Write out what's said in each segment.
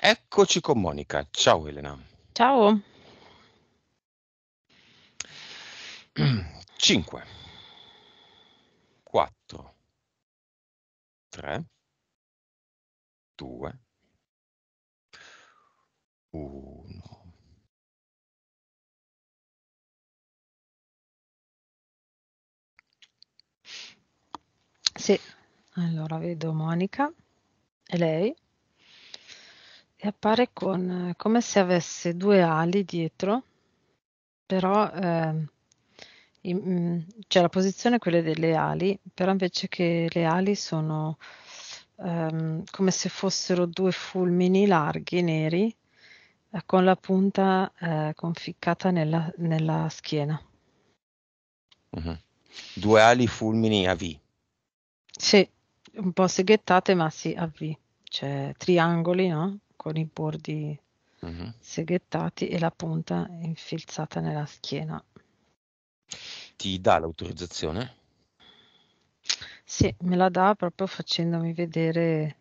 Eccoci con Monica. Ciao Elena. Ciao. 5, 4, 3, 2, 1. Sì, allora vedo Monica e lei. E appare con eh, come se avesse due ali dietro, però eh, in, mm, cioè la posizione quella delle ali, però invece che le ali sono ehm, come se fossero due fulmini larghi neri eh, con la punta eh, conficcata nella, nella schiena. Uh-huh. Due ali fulmini a V. Sì, un po' seghettate, ma sì, a V, cioè triangoli, no? con i bordi uh-huh. seghettati e la punta infilzata nella schiena. Ti dà l'autorizzazione? Sì, me la dà proprio facendomi vedere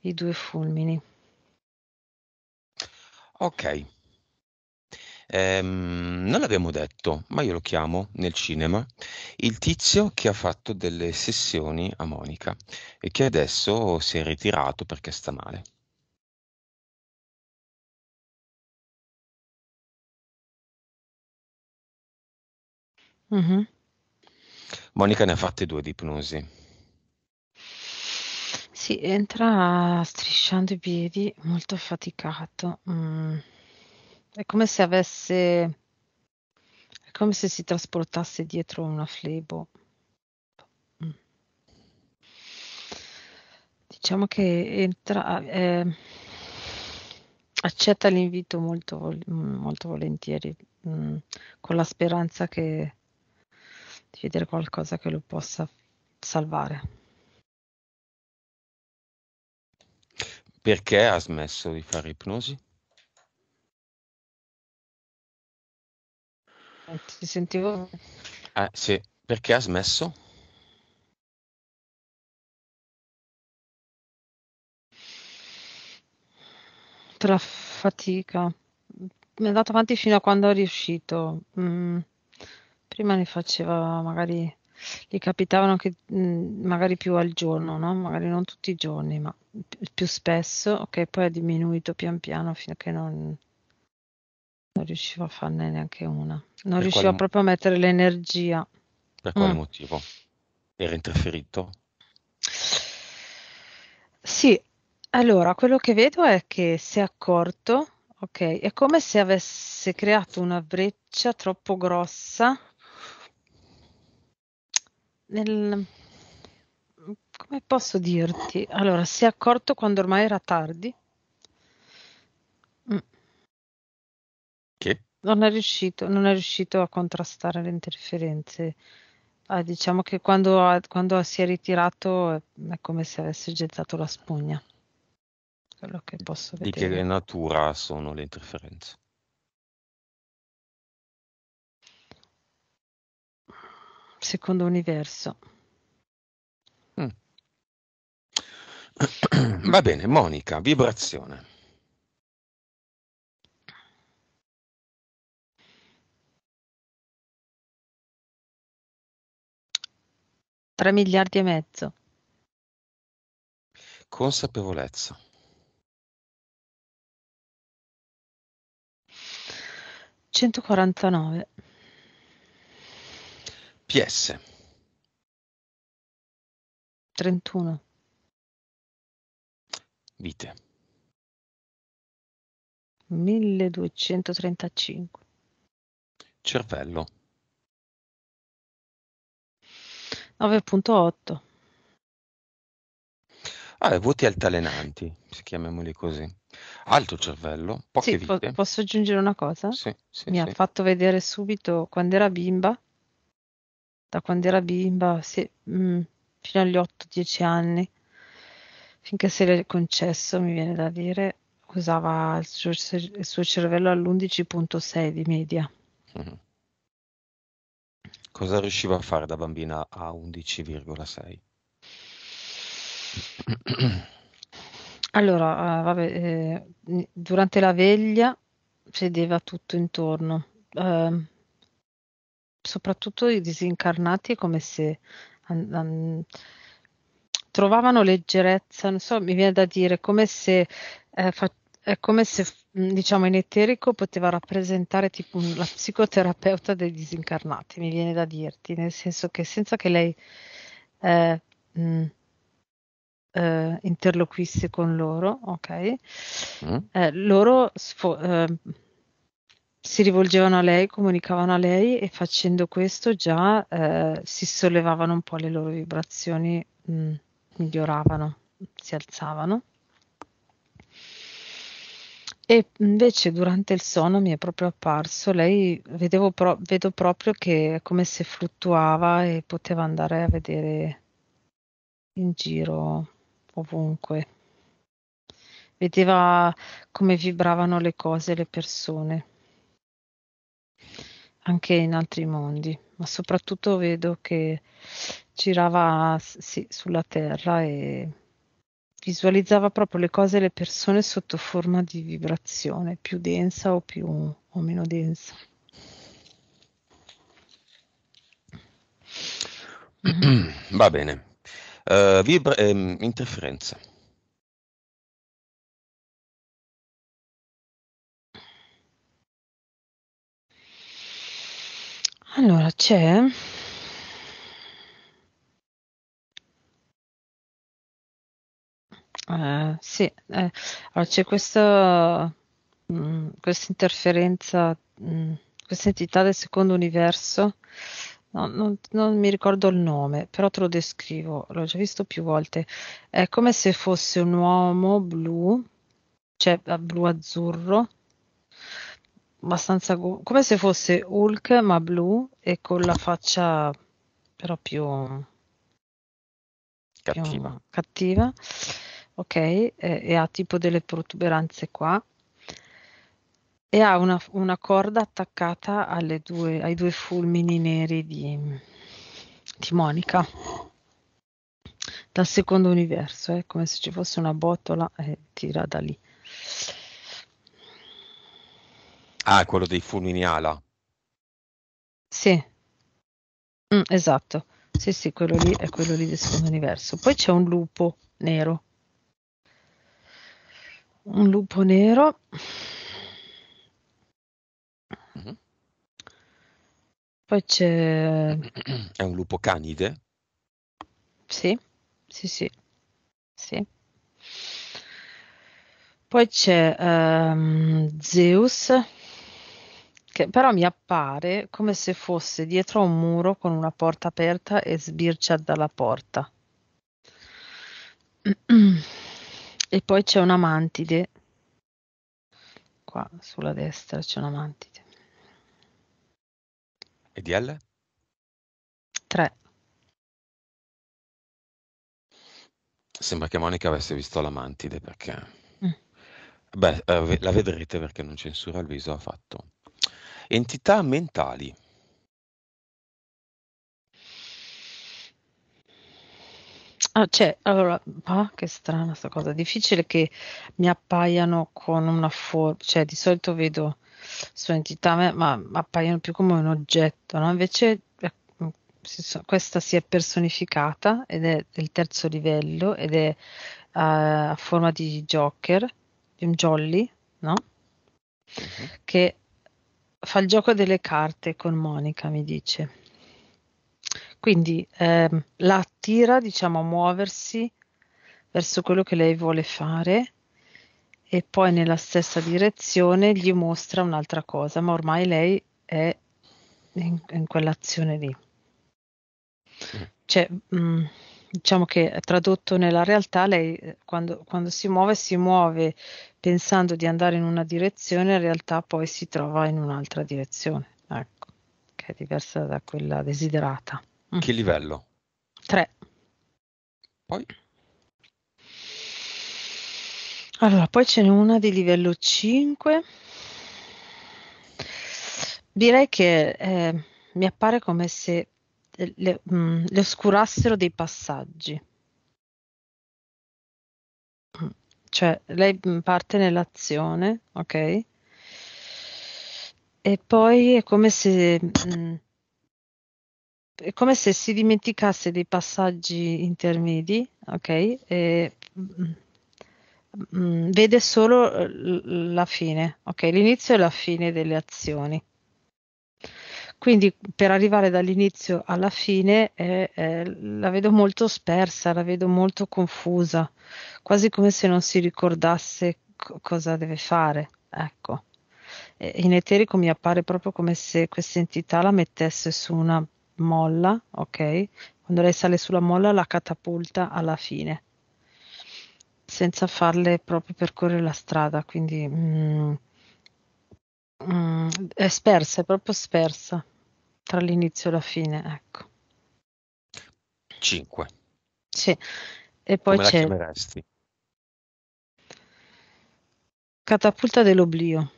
i due fulmini. Ok. Ehm, non l'abbiamo detto, ma io lo chiamo nel cinema il tizio che ha fatto delle sessioni a Monica e che adesso si è ritirato perché sta male. Mh-mh. Monica ne ha fatte due di ipnosi. Sì, entra strisciando i piedi, molto affaticato. Mhmm, è come se avesse è come se si trasportasse dietro una flebo. Mm. Diciamo che entra a eh, accetta l'invito molto mm, molto volentieri, mhmm, con la speranza che di vedere qualcosa che lo possa salvare. Perché ha smesso di fare ipnosi? Eh, ti sentivo? Eh, sì, perché ha smesso? Tra fatica. Mi è andato avanti fino a quando è riuscito. Mm. Prima li faceva magari, gli capitavano anche mm, magari più al giorno, no? Magari non tutti i giorni, ma più spesso, ok, poi ha diminuito pian piano fino finché non, non riuscivo a farne neanche una. Non per riuscivo quale... proprio a mettere l'energia. Per quale mm. motivo? Era interferito? Sì, allora quello che vedo è che si è accorto, ok, è come se avesse creato una breccia troppo grossa nel, come posso dirti? Allora, si è accorto quando ormai era tardi. Mm. Che? Non è riuscito, non è riuscito a contrastare le interferenze. Ah, diciamo che quando, quando si è ritirato è come se avesse gettato la spugna. Quello che posso Di che natura sono le interferenze? secondo universo. Mm. Va bene, Monica, vibrazione. Tre miliardi e mezzo. Consapevolezza. Centoquarantanove. PS. 31. Vite. 1235. Cervello. 9.8. Vabbè, ah, voti altalenanti, chiamiamoli così. Alto cervello, poche sì, po- posso aggiungere una cosa? Sì, sì, Mi ha fatto vedere subito quando era bimba da quando era bimba se, mh, mm, fino agli 8-10 anni, finché se l'è concesso, mi viene da dire, usava il suo, il suo cervello all'11.6 di media. Mm-hmm. Cosa riusciva a fare da bambina a 11,6? Allora, ah, vabbè, eh, durante la veglia sedeva tutto intorno. Eh, soprattutto i disincarnati è come se an, an, trovavano leggerezza, non so, mi viene da dire, come se, eh, fa, è come se diciamo in eterico poteva rappresentare tipo la psicoterapeuta dei disincarnati, mi viene da dirti, nel senso che senza che lei eh, mh, eh, interloquisse con loro, ok? Mm. Eh, loro sfo- ehm, si rivolgevano a lei, comunicavano a lei e facendo questo già eh, si sollevavano un po' le loro vibrazioni, mh, mm, miglioravano, si alzavano. E invece durante il sonno mi è proprio apparso, lei vedevo pro- vedo proprio che è come se fluttuava e poteva andare a vedere in giro ovunque. Vedeva come vibravano le cose, le persone anche in altri mondi, ma soprattutto vedo che girava sì, sulla Terra e visualizzava proprio le cose e le persone sotto forma di vibrazione più densa o, più, o meno densa. Va bene. Uh, vibra- ehm, interferenza. Allora c'è Ehm, sì, ehm, allora c'è questo mhmm, questa interferenza mhmm, questa entità del secondo universo, no non non mi ricordo il nome, però te lo descrivo, l'ho già visto più volte. È come se fosse un uomo blu, cioè blu-azzurro abbastanza go- come se fosse Hulk ma blu e con la faccia però più cattiva, più cattiva. ok e, e, ha tipo delle protuberanze qua e ha una, una corda attaccata due, ai due fulmini neri di, di Monica dal secondo universo è eh, come se ci fosse una botola e tira da lì Ah, quello dei fulmini ala. Sì. Mm, esatto. Sì, sì, quello lì è quello lì del secondo universo. Poi c'è un lupo nero. Un lupo nero. Mhm. Poi c'è... È un lupo canide? Sì, sì, sì. sì. Poi c'è um, Zeus che però mi appare come se fosse dietro a un muro con una porta aperta e sbircia dalla porta. E poi c'è una mantide. Qua sulla destra c'è una mantide. E di L? Tre. Sembra che Monica avesse visto la mantide perché... Mm. Beh, eh, la vedrete perché non censura il viso affatto. Entità mentali Ah, cioè, allora ah, che strana 'sta cosa. È difficile che mi appaiano con una forma, cioè, di solito vedo su entità ma appaiono più come un oggetto, no, invece, eh, mm, so questa si è personificata ed è del terzo livello ed è, uhm, a forma di Joker, di un Jolly, no Mh-mh. che fa il gioco delle carte con Monica, mi dice. Quindi ehm, la attira, diciamo, a muoversi verso quello che lei vuole fare e poi nella stessa direzione gli mostra un'altra cosa, ma ormai lei è in, in quell'azione lì. Mm. Cioè, mh, mm, diciamo che tradotto nella realtà, lei eh, quando, quando, si muove si muove pensando di andare in una direzione, in realtà poi si trova in un'altra direzione, ecco, che è diversa da quella desiderata. Mm. Che livello? Tre. Poi? Allora, poi ce n'è una di livello 5. Direi che eh, mi appare come se le, mm, le oscurassero dei passaggi. Mm. Cioè, lei mm, parte nell'azione, ok? E poi è come se... Mh, è come se si dimenticasse dei passaggi intermedi, ok? E, mh, mh, vede solo la fine, ok? L'inizio e la fine delle azioni. Quindi per arrivare dall'inizio alla fine eh, eh, la vedo molto spersa, la vedo molto confusa, quasi come se non si ricordasse co- cosa deve fare. Ecco. in eterico mi appare proprio come se questa entità la mettesse su una molla, ok? Quando lei sale sulla molla la catapulta alla fine senza farle proprio percorrere la strada, quindi mh, mm, Mm, è spersa, è proprio spersa tra l'inizio e la fine, ecco. 5. Sì, e poi Come la c'è chiameresti? Catapulta dell'oblio.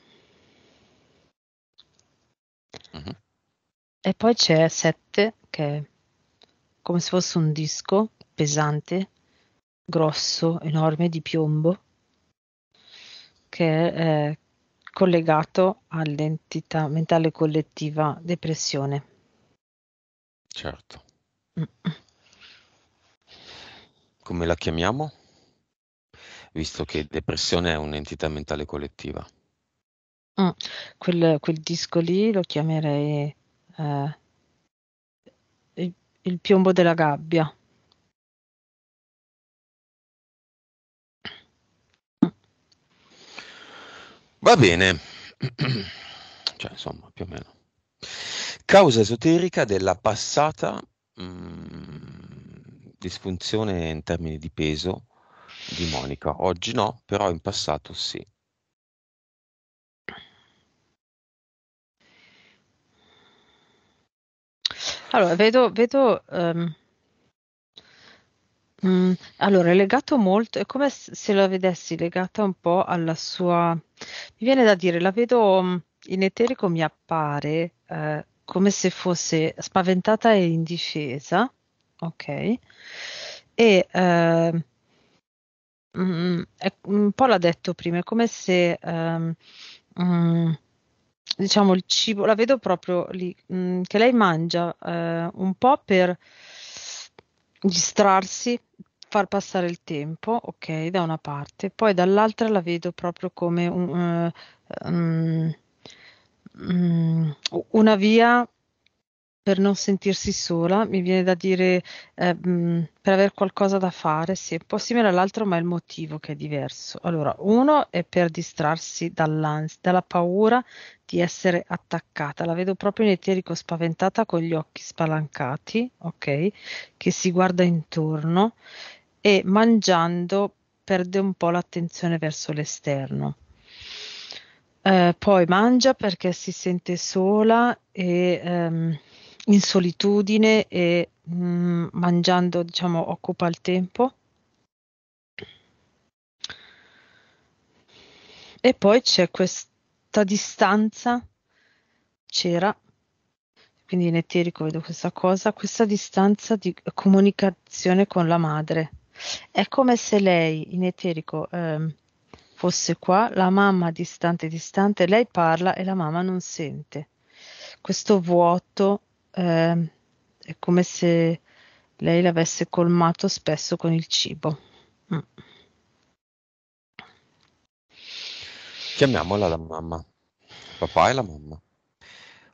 Mh-mh. E poi c'è 7 che è come se fosse un disco pesante, grosso, enorme, di piombo che, è eh, collegato all'entità mentale collettiva depressione. Certo. Mm. Come la chiamiamo? Visto che depressione è un'entità mentale collettiva. Mm. Quel, quel, disco lì lo chiamerei eh, il, il piombo della gabbia. Va bene, cioè insomma, più o meno. Causa esoterica della passata mh, mm, disfunzione in termini di peso di Monica. Oggi no, però in passato sì. Allora, vedo, vedo um, Mh, mm, allora è legato molto è come se la vedessi legata un po' alla sua mi viene da dire, la vedo mm, in eterico mi appare, ehm, come se fosse spaventata e indifesa, ok? e, ehm, mhmm, è un po' l'ha detto prima, è come se, ehm, mhmm, diciamo il cibo la vedo proprio lì, mhmm, che lei mangia, ehm, un po' per distrarsi, far passare il tempo, ok, da una parte, poi dall'altra la vedo proprio come un, uh, um, um, una via per non sentirsi sola, mi viene da dire eh, mh, mm, per avere qualcosa da fare, sì, è un po' simile all'altro, ma è il motivo che è diverso. Allora, uno è per distrarsi dall'ansia, dalla paura di essere attaccata, la vedo proprio in eterico spaventata con gli occhi spalancati, ok, che si guarda intorno e mangiando perde un po' l'attenzione verso l'esterno. Eh, poi mangia perché si sente sola e ehm, in solitudine e mh, mm, mangiando, diciamo, occupa il tempo. E poi c'è questa distanza, c'era, quindi in eterico vedo questa cosa, questa distanza di comunicazione con la madre. È come se lei in eterico eh, fosse qua, la mamma distante distante, lei parla e la mamma non sente. Questo vuoto eh, è come se lei l'avesse colmato spesso con il cibo. Mm. Chiamiamola la mamma, papà e la mamma.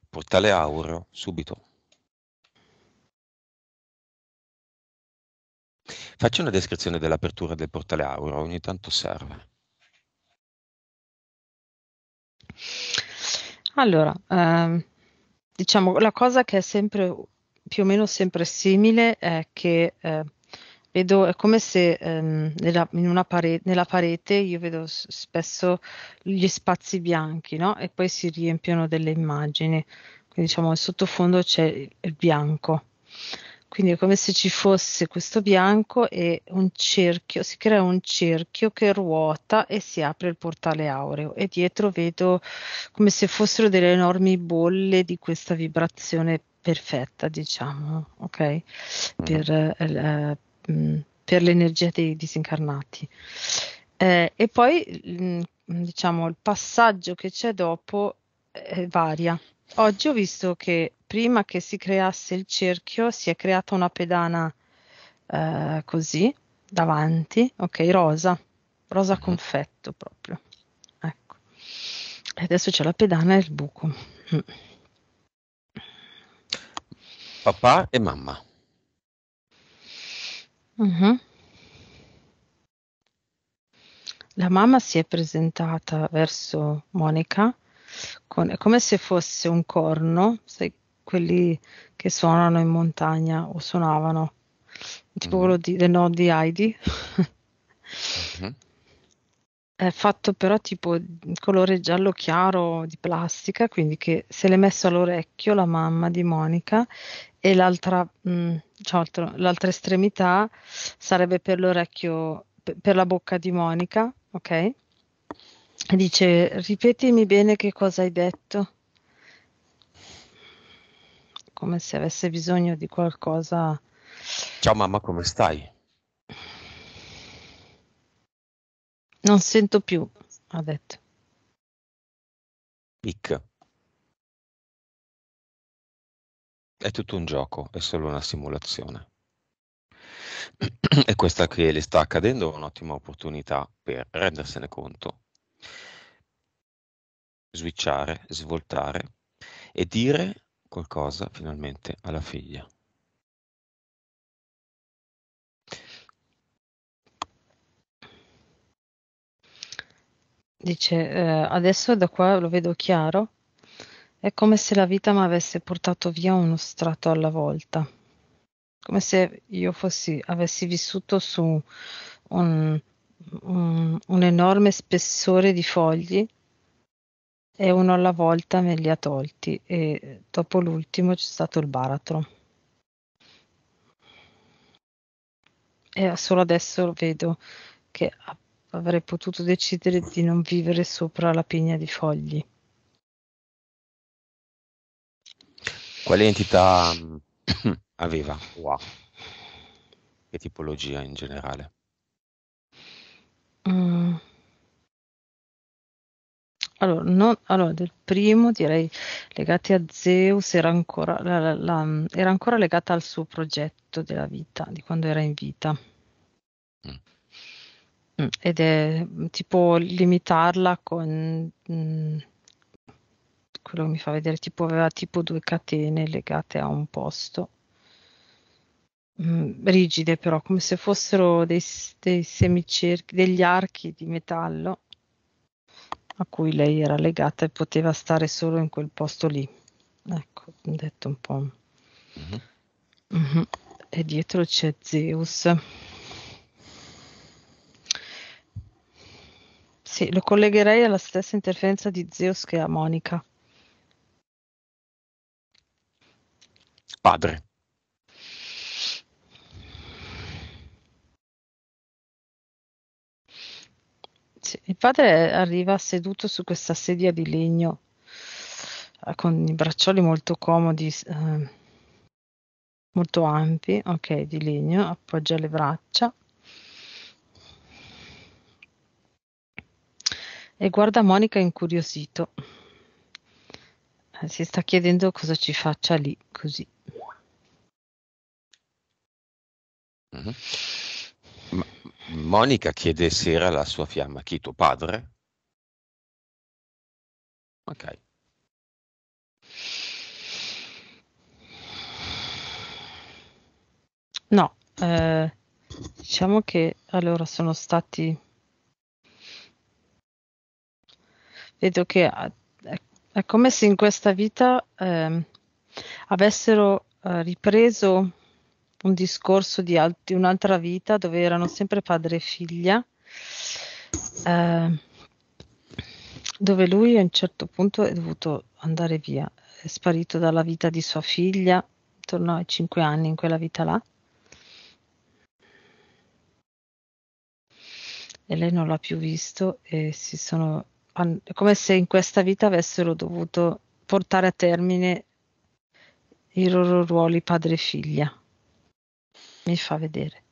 Portale Auro subito. Faccio una descrizione dell'apertura del portale Auro, ogni tanto serve. Allora, ehm, diciamo, la cosa che è sempre più o meno sempre simile è che eh, vedo, è come se ehm, nella, pare- nella, parete io vedo spesso gli spazi bianchi, no? E poi si riempiono delle immagini. Quindi diciamo, il sottofondo c'è il bianco. Quindi è come se ci fosse questo bianco e un cerchio, si crea un cerchio che ruota e si apre il portale aureo e dietro vedo come se fossero delle enormi bolle di questa vibrazione perfetta, diciamo, ok? Mm. Per, eh, mm, per l'energia dei disincarnati. Eh, e poi, mm, diciamo, il passaggio che c'è dopo eh, varia. Oggi ho visto che prima che si creasse il cerchio si è creata una pedana eh, così davanti, ok, rosa, rosa mhm. confetto proprio. Ecco. E adesso c'è la pedana e il buco. Papà e mamma. Uh-huh. La mamma si è presentata verso Monica con, è come se fosse un corno, sai, quelli che suonano in montagna o suonavano, tipo mm. quello di, del nord di Heidi. mm-hmm. È fatto però tipo in colore giallo chiaro di plastica, quindi che se l'è messo all'orecchio la mamma di Monica e l'altra, mh, mm, cioè altro, l'altra estremità sarebbe per l'orecchio, per la bocca di Monica, ok? Dice, ripetimi bene che cosa hai detto come se avesse bisogno di qualcosa. Ciao mamma, come stai? Non sento più, ha detto. Mick. È tutto un gioco, è solo una simulazione. e questa che le sta accadendo è un'ottima opportunità per rendersene conto, switchare, svoltare e dire qualcosa finalmente alla figlia. Dice, eh, adesso da qua lo vedo chiaro, è come se la vita mi avesse portato via uno strato alla volta, come se io fossi, avessi vissuto su un, un, un enorme spessore di fogli e uno alla volta me li ha tolti e dopo l'ultimo c'è stato il baratro. E solo adesso vedo che avrei potuto decidere di non vivere sopra la pigna di fogli. Quale entità mm, aveva? Wow. Che tipologia in generale? Mm allora, non, allora, del primo direi legati a Zeus era ancora, la, la, la, era ancora, legata al suo progetto della vita, di quando era in vita. Mm. mm ed è tipo limitarla con mh, mm, quello che mi fa vedere, tipo aveva tipo due catene legate a un posto, mm, rigide però, come se fossero dei, dei semicerchi, degli archi di metallo a cui lei era legata e poteva stare solo in quel posto lì. Ecco, detto un po'. Mm-hmm. Mm-hmm. E dietro c'è Zeus. Sì, lo collegherei alla stessa interferenza di Zeus che a Monica. Padre. sì. Il padre arriva seduto su questa sedia di legno eh, con i braccioli molto comodi, eh, molto ampi, ok, di legno, appoggia le braccia e guarda Monica incuriosito. Si sta chiedendo cosa ci faccia lì così. Mm-hmm. Monica chiede se era la sua fiamma chi tuo padre. Ok. No, eh, diciamo che allora sono stati... Vedo che ah, è come se in questa vita eh, avessero eh, ripreso un discorso di, alt- un'altra vita dove erano sempre padre e figlia, eh, dove lui a un certo punto è dovuto andare via, è sparito dalla vita di sua figlia, tornò ai 5 anni in quella vita là. E lei non l'ha più visto e si sono è come se in questa vita avessero dovuto portare a termine i loro ruoli padre e figlia mi fa vedere.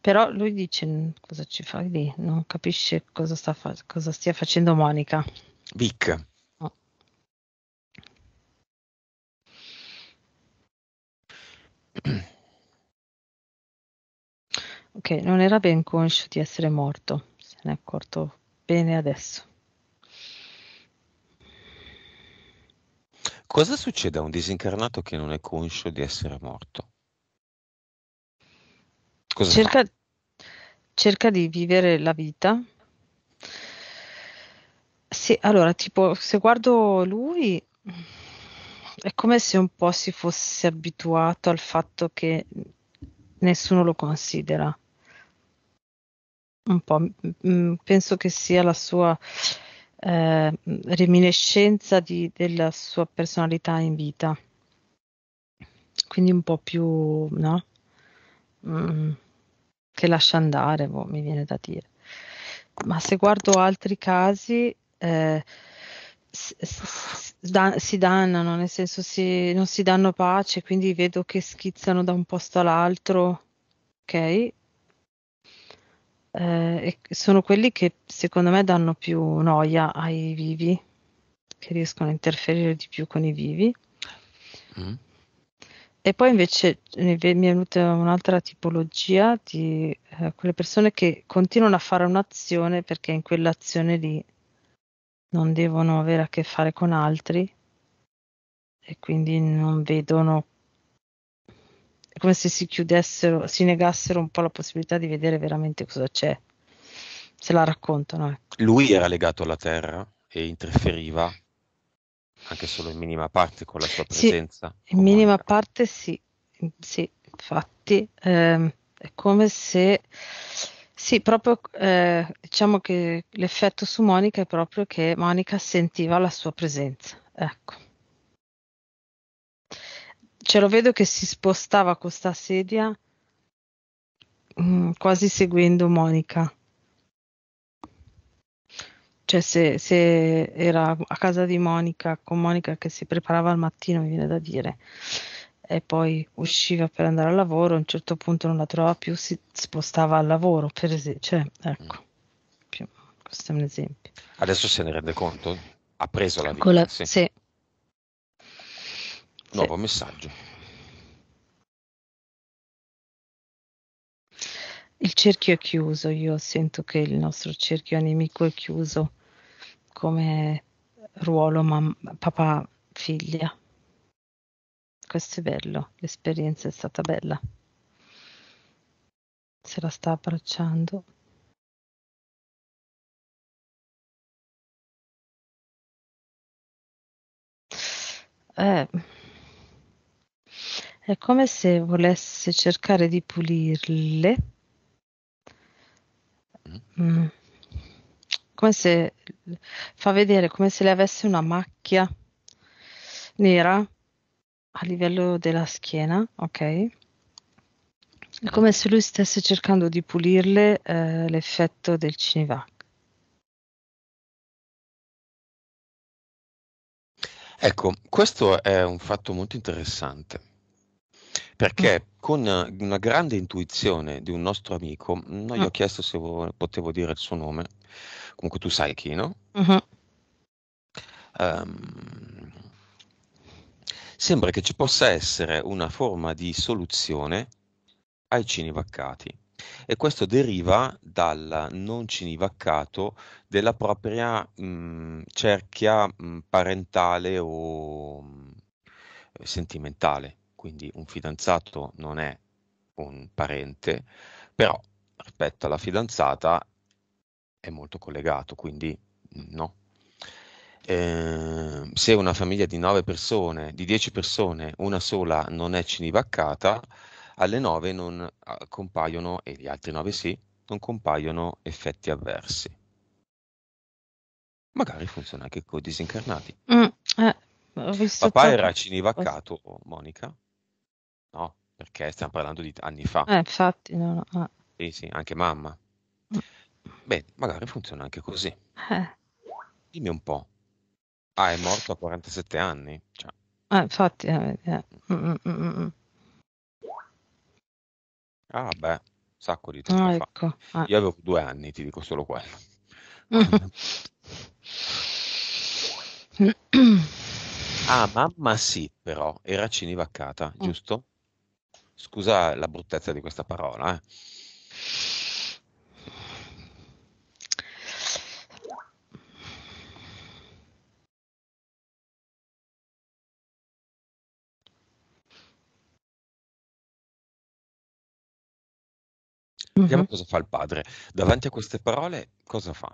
Però lui dice cosa ci fai lì, non capisce cosa, sta fa- cosa stia facendo Monica. Vic. Oh. ok, non era ben conscio di essere morto, se ne è accorto bene adesso. Cosa succede a un disincarnato che non è conscio di essere morto? Cosa cerca, cerca di vivere la vita. Sì, allora, tipo, se guardo lui, è come se un po' si fosse abituato al fatto che nessuno lo considera. Un po', mm, penso che sia la sua eh, reminiscenza di, della sua personalità in vita. Quindi un po' più, no? Mm, che lascia andare, boh, mi viene da dire. Ma se guardo altri casi, eh, si, dannano, nel senso si, non si danno pace, quindi vedo che schizzano da un posto all'altro, ok? Eh, sono quelli che secondo me danno più noia ai vivi, che riescono a interferire di più con i vivi. Mm. E poi invece mi è venuta un'altra tipologia di eh, quelle persone che continuano a fare un'azione perché in quell'azione lì non devono avere a che fare con altri e quindi non vedono è come se si chiudessero, si negassero un po' la possibilità di vedere veramente cosa c'è. Se la raccontano. Ecco. Lui era legato alla terra e interferiva anche solo in minima parte con la sua presenza. Sì, in minima parte sì, sì infatti eh, è come se, sì, proprio eh, diciamo che l'effetto su Monica è proprio che Monica sentiva la sua presenza, ecco. Ce lo vedo che si spostava con sta sedia mh, mm, quasi seguendo Monica cioè se, se, era a casa di Monica, con Monica che si preparava al mattino, mi viene da dire, e poi usciva per andare al lavoro, a un certo punto non la trovava più, si spostava al lavoro, per esempio. Cioè, ecco, mm. più, questo è un esempio. Adesso se ne rende conto? Ha preso la vita? La, sì. sì. Nuovo sì. messaggio. Il cerchio è chiuso, io sento che il nostro cerchio animico è chiuso come ruolo mam- papà figlia. Questo è bello, l'esperienza è stata bella. Se la sta abbracciando. Eh, è come se volesse cercare di pulirle. Mm, mm come se fa vedere come se le avesse una macchia nera a livello della schiena, ok? È come se lui stesse cercando di pulirle eh, l'effetto del Cinevac. Ecco, questo è un fatto molto interessante perché mm. con eh, una grande intuizione di un nostro amico, mm, no, gli ho mm. chiesto se potevo dire il suo nome, comunque tu sai chi, no? Uh-huh. Um, sembra che ci possa essere una forma di soluzione ai cinivaccati e questo deriva dal non cinivaccato della propria mh, cerchia mh, parentale o mh, sentimentale quindi un fidanzato non è un parente, però rispetto alla fidanzata è molto collegato, quindi no. Eh, se una famiglia di 9 persone, di 10 persone, una sola non è cinivaccata, alle 9 non ah, compaiono, e gli altri 9 sì, non compaiono effetti avversi. Magari funziona anche con i disincarnati. Mm, eh, Papà era cinivaccato, Monica? No, perché stiamo parlando di anni fa. Eh, infatti, no, no, ah. Sì, sì, anche mamma. Mm. Beh, magari funziona anche così. Eh. Dimmi un po'. Ah, è morto a 47 anni? Cioè. Eh, infatti. Eh, eh. Mm, mm, ah, beh, sacco di tempo ah, ecco. ah. Io avevo due anni, ti dico solo quello. ah, mamma sì, però, era cinivaccata, giusto? Scusa la bruttezza di questa parola. Eh. Vediamo uh-huh. cosa fa il padre. Davanti a queste parole, cosa fa?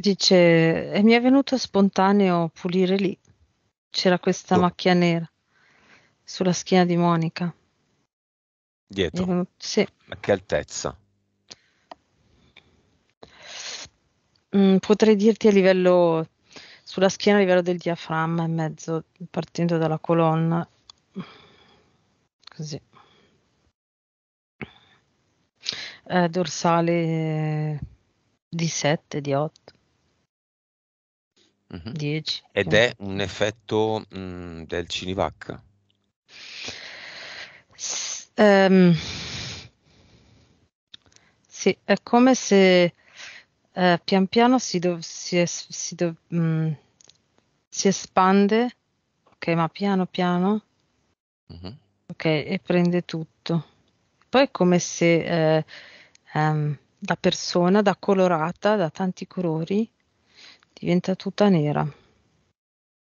Dice, e mi è venuto spontaneo pulire lì. C'era questa Do. Oh. macchia nera sulla schiena di Monica. Dietro? Venuto, sì. A che altezza? Mm, potrei dirti a livello, sulla schiena a livello del diaframma e mezzo, partendo dalla colonna. Così. Eh, dorsale eh, di 7, di 8. Mm-hmm. Ed è un effetto mh, mm, del Cinivac. S- um, ehm, sì, è come se uh, pian piano si, dov- si, es- si, dov- mh, mm, si, espande, ok, ma piano piano, mm-hmm. ok, e prende tutto. Poi è come se uh, eh, um, ehm, da persona, da colorata, da tanti colori, diventa tutta nera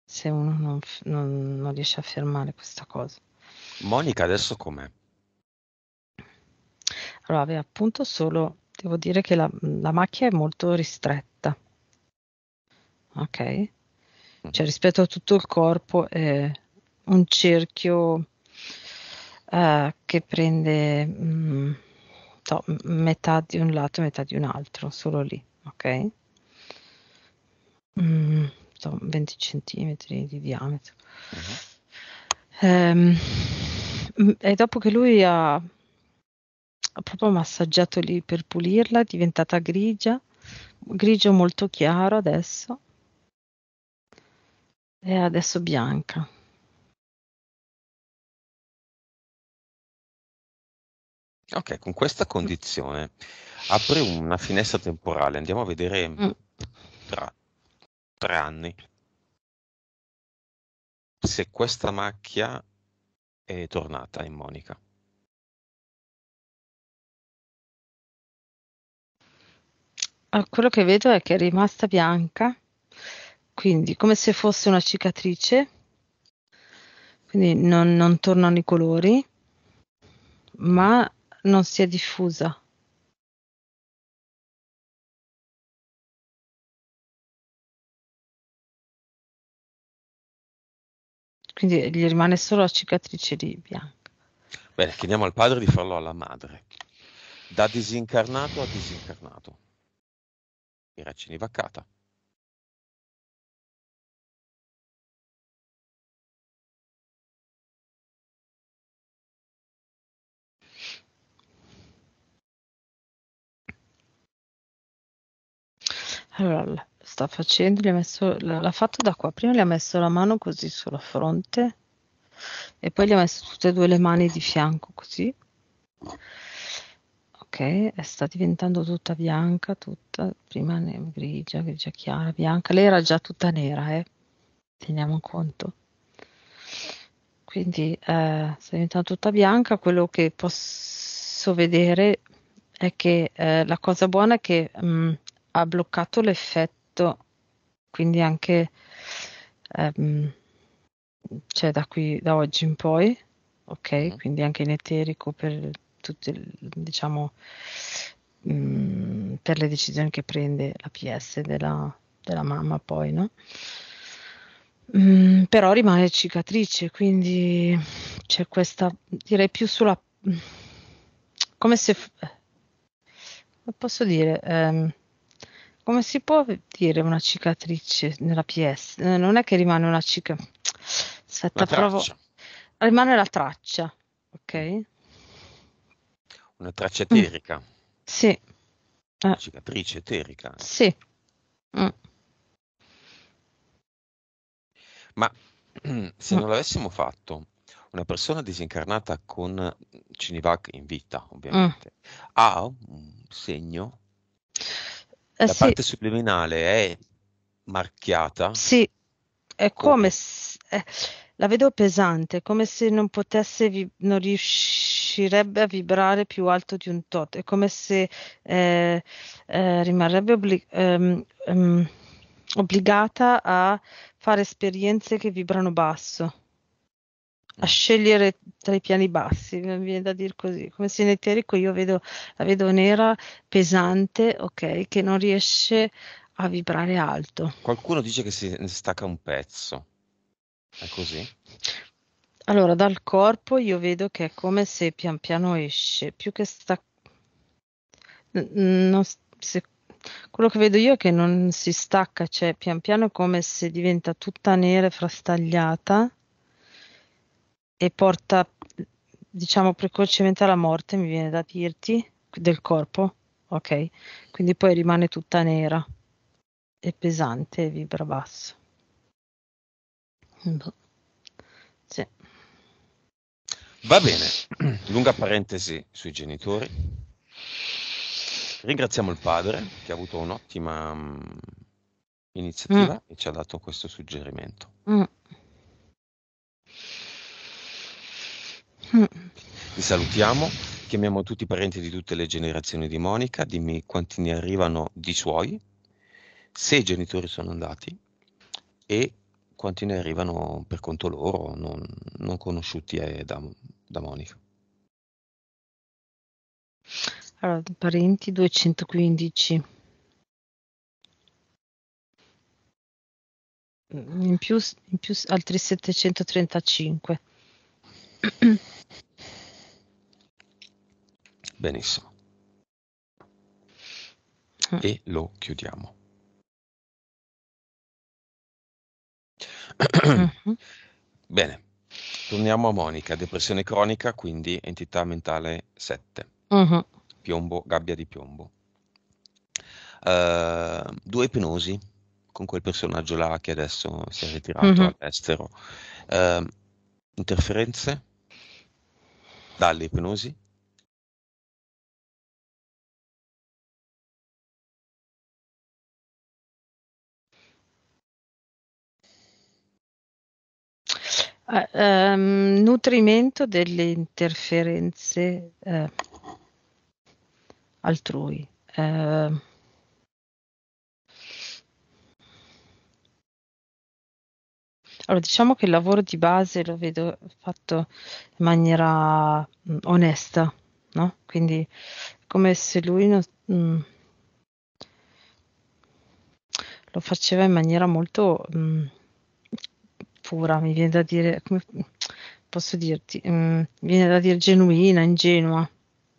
se uno non, non, non riesce a fermare questa cosa. Monica adesso com'è? Allora, aveva appunto solo, devo dire che la, la macchia è molto ristretta, ok? Mm. Cioè rispetto a tutto il corpo è un cerchio uh, che prende mh, mm, no, metà di un lato e metà di un altro, solo lì, ok? mm, 20 centimetri di diametro. Uh-huh. Ehm, mm, e dopo che lui ha, ha proprio massaggiato lì per pulirla, è diventata grigia, grigio molto chiaro adesso, e adesso bianca. Ok, con questa condizione apre una finestra temporale, andiamo a vedere mm tre anni. Se questa macchia è tornata in Monica. Ah, quello che vedo è che è rimasta bianca, quindi come se fosse una cicatrice, quindi non, non tornano i colori, ma non si è diffusa. quindi gli rimane solo la cicatrice di bianca. Bene, chiediamo al padre di farlo alla madre. Da disincarnato a disincarnato. Miracini vaccata. Allora, sta facendo, gli ha messo, l'ha fatto da qua, prima gli ha messo la mano così sulla fronte e poi gli ha messo tutte e due le mani di fianco così. Ok, sta diventando tutta bianca, tutta, prima grigia, grigia chiara, bianca, lei era già tutta nera, eh? teniamo conto. Quindi eh, sta diventando tutta bianca, quello che posso vedere è che eh, la cosa buona è che mh, mm, ha bloccato l'effetto detto, quindi anche ehm, cioè da qui da oggi in poi, ok? Mm-hmm. Quindi anche in eterico per tutte diciamo mh, mm, per le decisioni che prende la PS della, della mamma poi, no? Mm, però rimane cicatrice, quindi c'è questa, direi più sulla, come se, eh, posso dire, ehm, come si può dire una cicatrice nella PS? Eh, non è che rimane una cicatrice. Aspetta, provo. Rimane la traccia, ok? Una traccia eterica. Mm. Sì. Eh. Una cicatrice eterica. Sì. Mm. Ma se mm. non l'avessimo fatto, una persona disincarnata con Cinivac in vita, ovviamente, mm. ha un segno eh, la sì. parte subliminale è marchiata. Sì, è come, come se, eh, la vedo pesante, come se non potesse, vi, non riuscirebbe a vibrare più alto di un tot, è come se eh, eh, rimarrebbe obli- um, um, obbligata a fare esperienze che vibrano basso a mm. scegliere tra i piani bassi, mi viene da dire così. Come Sineterico ecco, io vedo, la vedo nera, pesante, ok, che non riesce a vibrare alto. Qualcuno dice che si stacca un pezzo. È così? Allora, dal corpo io vedo che è come se pian piano esce, più che sta... non, se... Quello che vedo io è che non si stacca, cioè pian piano come se diventa tutta nera e frastagliata e porta, diciamo, precocemente alla morte, mi viene da dirti, del corpo, ok? Quindi poi rimane tutta nera e pesante e vibra basso. Boh. Sì. Va bene, lunga parentesi sui genitori. Ringraziamo il padre che ha avuto un'ottima um, iniziativa mm. e ci ha dato questo suggerimento. Mm. Mm. Vi salutiamo, chiamiamo tutti i parenti di tutte le generazioni di Monica, dimmi quanti ne arrivano di suoi, se i genitori sono andati e quanti ne arrivano per conto loro, non, non conosciuti eh, da, da Monica. Allora, parenti 215. In più, in più altri 735. Benissimo. Mm. E lo chiudiamo. Uh-huh. Bene, torniamo a Monica, depressione cronica, quindi entità mentale 7, uh-huh. Mm-hmm. piombo, gabbia di piombo. Uh, due ipnosi con quel personaggio là che adesso si è ritirato uh-huh. all'estero. Uh, interferenze? dall'ipnosi Uh, ah, um, ehm, nutrimento delle interferenze uh, altrui. Uh. Allora, diciamo che il lavoro di base lo vedo fatto in maniera, mhmm, onesta, no, quindi come se lui non mhmm lo faceva in maniera molto, mhmm, pura, mi viene da dire come posso dirti, mhmm, viene da dire genuina, ingenua,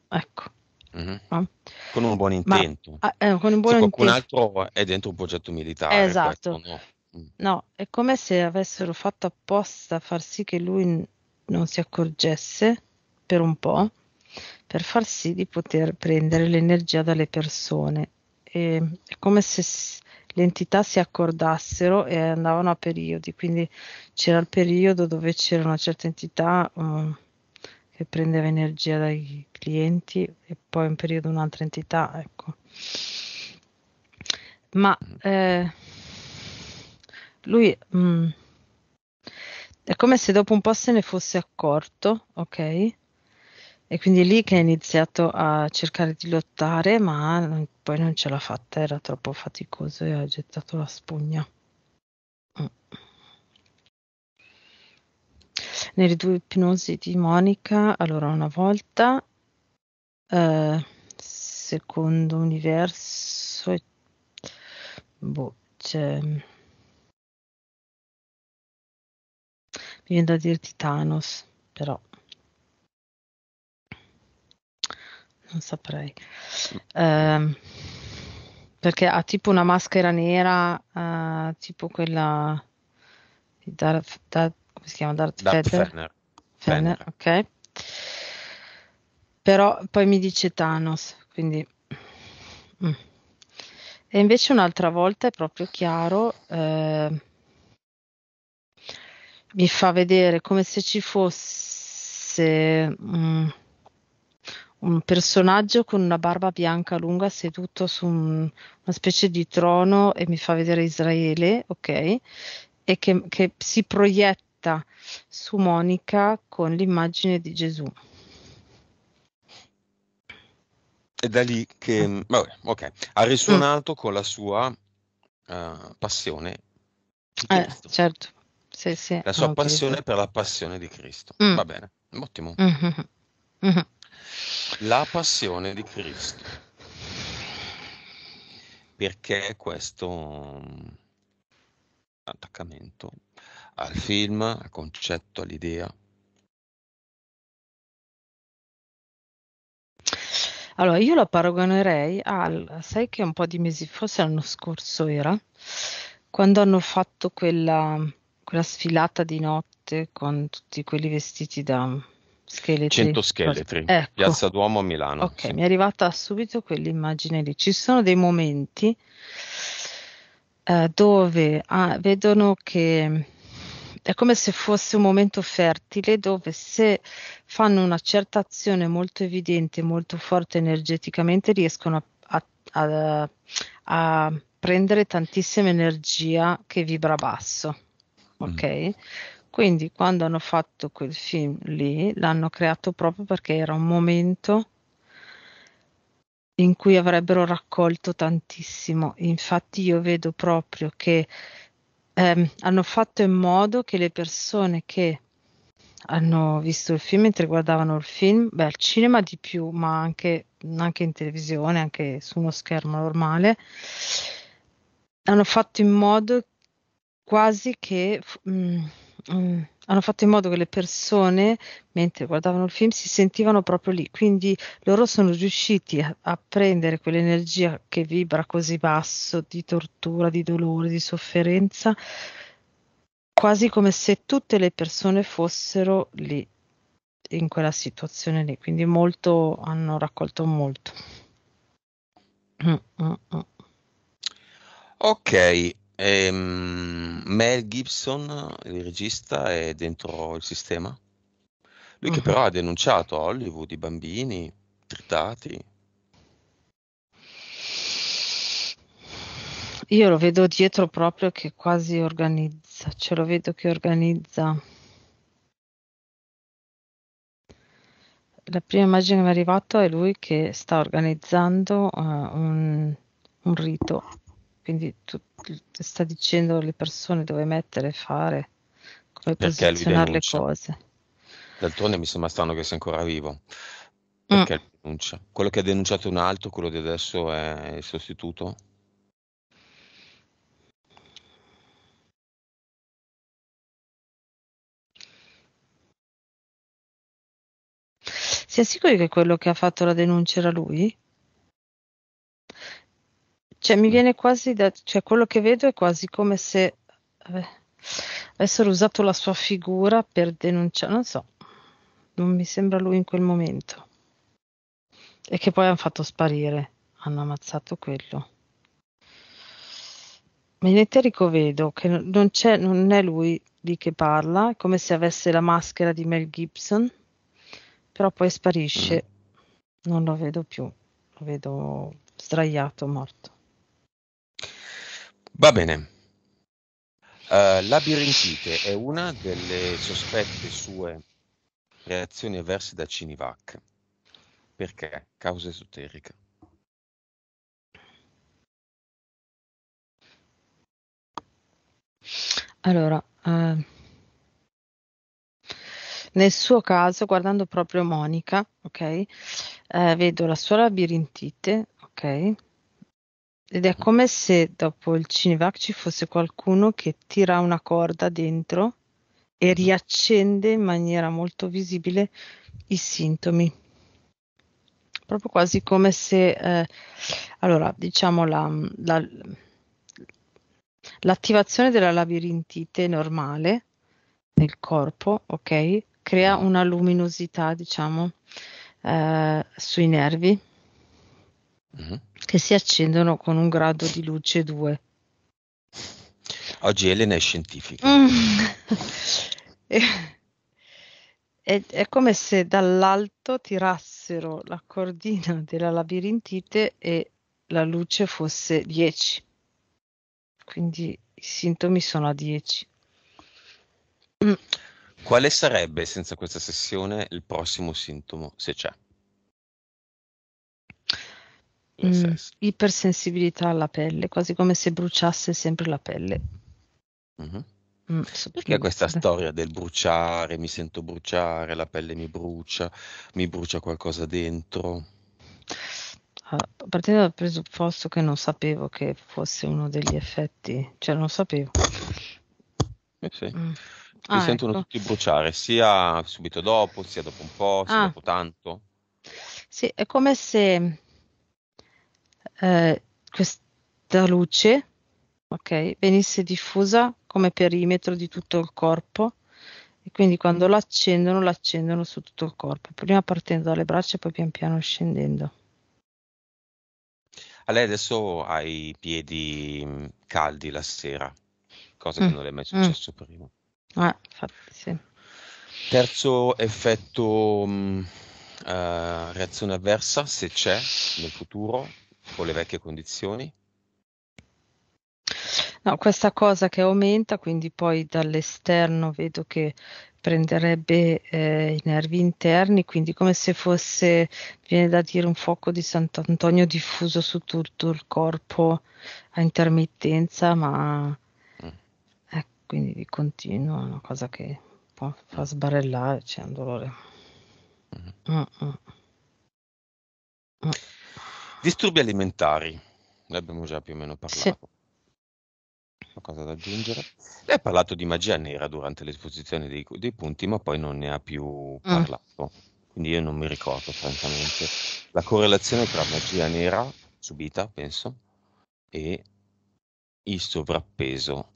ecco, Mh-mh. no. Con un buon intento. ah, ehm, con un Se qualcun inten altro è dentro un progetto militare, esatto. questo Esatto. no. Mm. No, è come se avessero fatto apposta far sì che lui non si accorgesse per un po', per far sì di poter prendere l'energia dalle persone. E, è come se le entità si accordassero e andavano a periodi, quindi c'era il periodo dove c'era una certa entità um, che prendeva energia dai clienti e poi un periodo un'altra entità, ecco. Ma mm. eh, lui mh, mm, è come se dopo un po' se ne fosse accorto, ok? E quindi è lì che ha iniziato a cercare di lottare, ma non, poi non ce l'ha fatta, era troppo faticoso e ha gettato la spugna. Mm. Nelle due ipnosi di Monica, allora una volta, eh, secondo universo, boh, c'è. Cioè, viene da dirti Thanos, però non saprei. Eh, perché ha tipo una maschera nera, eh, tipo quella di Darth, Darth, come si chiama? Darth, Darth Fenner. Fenner, Fenner. ok. Però poi mi dice Thanos, quindi... Mm. E invece un'altra volta è proprio chiaro... Eh, mi fa vedere come se ci fosse um, un personaggio con una barba bianca lunga seduto su un, una specie di trono e mi fa vedere Israele, ok, e che, che si proietta su Monica con l'immagine di Gesù. È da lì che mm. Mm, vabbè, okay, ha risuonato mm. con la sua uh, passione. Eh, certo sì, sì. la sua ah, okay, passione sì. per la passione di Cristo. Mm. Va bene, ottimo. Mm-hmm. Mm-hmm. La passione di Cristo. Perché questo mm, attaccamento al film, al concetto, all'idea? Allora, io la paragonerei al, sai che un po' di mesi, forse l'anno scorso era, quando hanno fatto quella, quella sfilata di notte con tutti quelli vestiti da scheletri. 100 scheletri, ecco. Piazza Duomo a Milano. Ok, sì. mi è arrivata subito quell'immagine lì. Ci sono dei momenti eh, dove ah, vedono che è come se fosse un momento fertile dove se fanno una certa azione molto evidente, molto forte energeticamente, riescono a, a, a, a prendere tantissima energia che vibra basso. Mm. ok? Mm. Quindi quando hanno fatto quel film lì, l'hanno creato proprio perché era un momento in cui avrebbero raccolto tantissimo. Infatti io vedo proprio che ehm, hanno fatto in modo che le persone che hanno visto il film mentre guardavano il film, beh al cinema di più, ma anche, anche in televisione, anche su uno schermo normale, hanno fatto in modo quasi che mm, mm, hanno fatto in modo che le persone, mentre guardavano il film, si sentivano proprio lì. Quindi loro sono riusciti a, a prendere quell'energia che vibra così basso di tortura, di dolore, di sofferenza, quasi come se tutte le persone fossero lì in quella situazione lì, quindi molto hanno raccolto molto. Mm, mm, mm. Ok, Ehm, Mel Gibson, il regista, è dentro il sistema. Lui che mm-hmm. però ha denunciato Hollywood i bambini trittati. Io lo vedo dietro proprio che quasi organizza, ce lo vedo che organizza. La prima immagine che mi è arrivata è lui che sta organizzando uh, un, un rito quindi tu, sta dicendo alle persone dove mettere, fare, come perché posizionare le cose. D'altronde mi sembra strano che sia ancora vivo, mm. perché mm. denuncia. Quello che ha denunciato un altro, quello di adesso è il sostituto? Siete sicuri che quello che ha fatto la denuncia era lui? Cioè, mi viene quasi da. Cioè, quello che vedo è quasi come se vabbè, avessero usato la sua figura per denunciare. Non so, non mi sembra lui in quel momento. E che poi hanno fatto sparire. Hanno ammazzato quello. Ma in eterico vedo che non, c'è, non è lui lì che parla, è come se avesse la maschera di Mel Gibson, però poi sparisce, non lo vedo più, lo vedo sdraiato, morto. Va bene. Uh, labirintite è una delle sospette sue reazioni avverse da Cinivac. Perché? Causa esoterica. Allora, eh, nel suo caso, guardando proprio Monica, ok, eh, vedo la sua labirintite, ok, ed è come se dopo il Cinevac ci fosse qualcuno che tira una corda dentro e mm-hmm. riaccende in maniera molto visibile i sintomi. Proprio quasi come se, eh, allora, diciamo la, la, l'attivazione della labirintite normale nel corpo, ok, crea una luminosità, diciamo, eh, sui nervi Mhm. che si accendono con un grado di luce 2. Oggi Elena è scientifica. Mm. Eh, è, è, come se dall'alto tirassero la cordina della labirintite e la luce fosse 10. Quindi i sintomi sono a 10. Mm. Quale sarebbe senza questa sessione il prossimo sintomo, se c'è? mm, Ipersensibilità alla pelle, quasi come se bruciasse sempre la pelle. Mm-hmm. Mm, Perché questa storia del bruciare, mi sento bruciare, la pelle mi brucia, mi brucia qualcosa dentro? Ah, partendo dal presupposto che non sapevo che fosse uno degli effetti, cioè non sapevo. Eh sì. Mm. Ah, sentono ecco. tutti bruciare, sia subito dopo, sia dopo un po', sia ah. dopo tanto. Sì, è come se eh, questa luce okay, venisse diffusa come perimetro di tutto il corpo e quindi quando la accendono, la accendono su tutto il corpo, prima partendo dalle braccia e poi pian piano scendendo. A lei adesso ha i piedi mm, caldi la sera, cosa mm. che non è mai mm. successo mm. prima. Ah, infatti, sì. Terzo effetto, mh, mm, eh, uh, reazione avversa, se c'è nel futuro, con le vecchie condizioni? No, questa cosa che aumenta, quindi poi dall'esterno vedo che prenderebbe eh, i nervi interni, quindi come se fosse, viene da dire, un fuoco di Sant'Antonio diffuso su tutto il corpo a intermittenza, ma mm. eh, quindi di continuo, è una cosa che può, fa mm. sbarellare, c'è un dolore. Mm-hmm. Mm. Mm Disturbi alimentari, ne abbiamo già più o meno parlato. Sì. Qualcosa da aggiungere? Lei ha parlato di magia nera durante l'esposizione dei, dei punti, ma poi non ne ha più mm. parlato. Mm. Quindi io non mi ricordo, francamente, la correlazione tra magia nera subita, penso, e il sovrappeso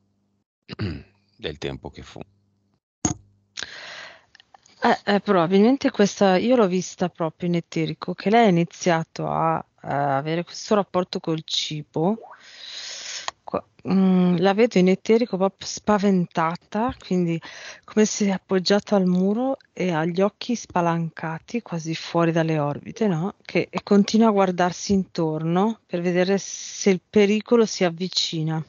del tempo che fu. Eh, eh, probabilmente questa io l'ho vista proprio in Eterico, che lei ha iniziato a, a eh, avere questo rapporto col cibo. Qua, mh, mm, la vedo in Eterico proprio spaventata, quindi come se è appoggiata al muro e ha gli occhi spalancati, quasi fuori dalle orbite, no? Che, e continua a guardarsi intorno per vedere se il pericolo si avvicina.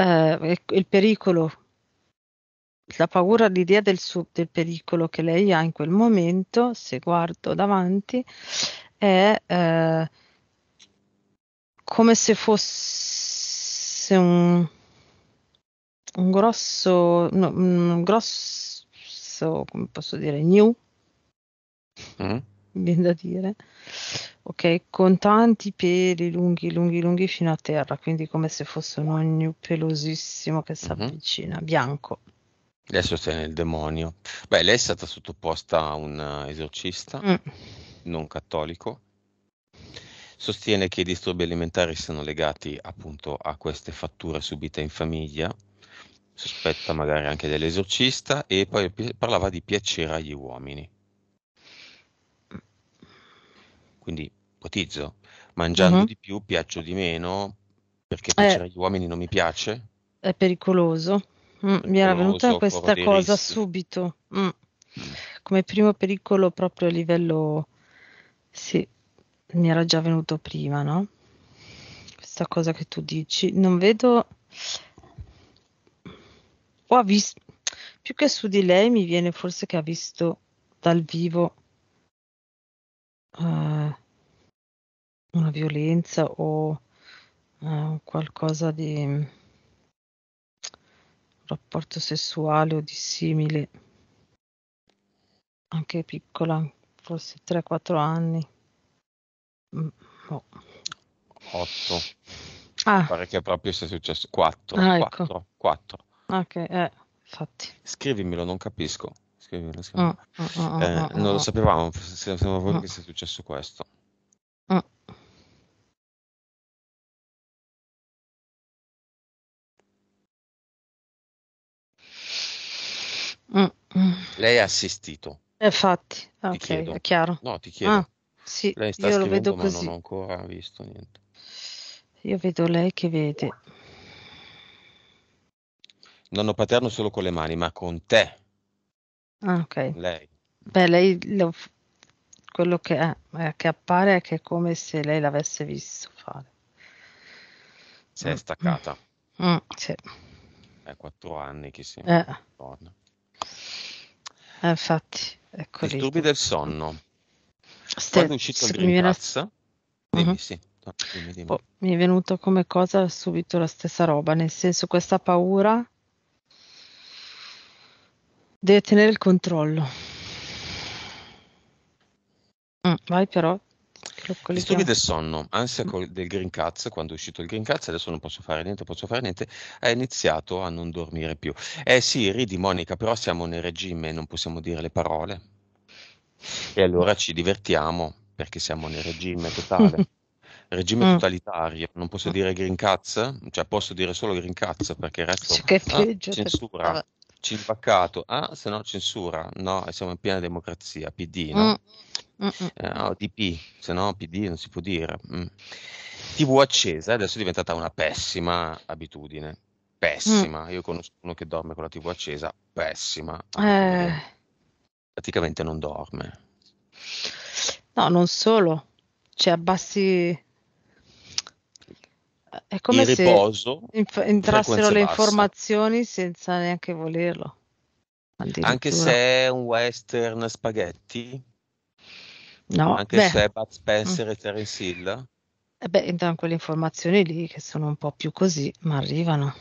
eh, il pericolo, la paura, l'idea del, suo, del pericolo che lei ha in quel momento, se guardo davanti, è eh, come se fosse un, un grosso, no, un grosso, come posso dire, new, mm. viene da dire, ok? Con tanti peli lunghi, lunghi, lunghi fino a terra, quindi come se fosse un ognu pelosissimo che si mhm. avvicina, mm-hmm. bianco. Adesso sostiene il demonio. Beh, lei è stata sottoposta a un eh, esorcista mm. non cattolico. Sostiene che i disturbi alimentari siano legati appunto a queste fatture subite in famiglia, sospetta magari anche dell'esorcista e poi parlava di piacere agli uomini. Quindi ipotizzo, mangiando uh-huh. di più piaccio di meno perché eh. piacere eh, agli uomini non mi piace. È pericoloso. Mm, è mi era venuta questa cosa subito, mm. mm. come primo pericolo proprio a livello... Sì, mi era già venuto prima, no? Questa cosa che tu dici. Non vedo... ho visto... Più che su di lei mi viene forse che ha visto dal vivo... Uh, una violenza o eh, qualcosa di un mm, rapporto sessuale o di simile, anche piccola, forse 3-4 anni. Mm, no. Boh. 8. Ah. Pare che proprio sia successo 4. Ah, 4, ecco. 4. Ok, eh, infatti. Scrivimelo, non capisco. Scrivimelo, scrivimelo. Oh, oh, oh, oh eh, non lo oh. sapevamo, siamo voi che sia successo questo. Lei ha assistito. Eh, infatti, ah, okay, è chiaro. No, ti chiedo. Ah, sì, lei sta io lo vedo ma così. non ho ancora visto niente. Io vedo lei che vede. Nonno paterno solo con le mani, ma con te. Ah, ok. Lei. Beh, lei lo, quello che, è, eh, che appare è che è come se lei l'avesse visto fare. Si è staccata. Mm, mm sì. È eh, quattro anni che si eh. torna. Eh, infatti, ecco Disturbi lì. del sonno. Ste- Quando è uscito il Green viene... dimmi, uh-huh. sì. dimmi, dimmi. Oh, mi è venuto come cosa subito la stessa roba, nel senso questa paura deve tenere il controllo. Mm, vai però, Disturbi del sonno, ansia mm. col, del Green Cuts, quando è uscito il Green Cuts, adesso non posso fare niente, posso fare niente, ha iniziato a non dormire più. Eh sì, ridi Monica, però siamo nel regime, non possiamo dire le parole. E allora ci divertiamo perché siamo nel regime totale. regime mm. totalitario, non posso mm. dire green cuts, cioè posso dire solo green cuts perché il resto cioè, ah, peggio, censura, per... cimbaccato, ah se no censura, no, siamo in piena democrazia, PD, no? Mm eh, no, DP, se no PD non si può dire. Mm. TV accesa adesso è diventata una pessima abitudine, pessima. Mm. Io conosco uno che dorme con la TV accesa, pessima. Eh. Praticamente non dorme. No, non solo, cioè abbassi eh, è come il se inf- entrassero le bassa. informazioni senza neanche volerlo. Anche se è un western spaghetti, No, anche beh. Sebat Spencer mm. e Terence Hill. E eh beh, intanto quelle informazioni lì che sono un po' più così, ma arrivano.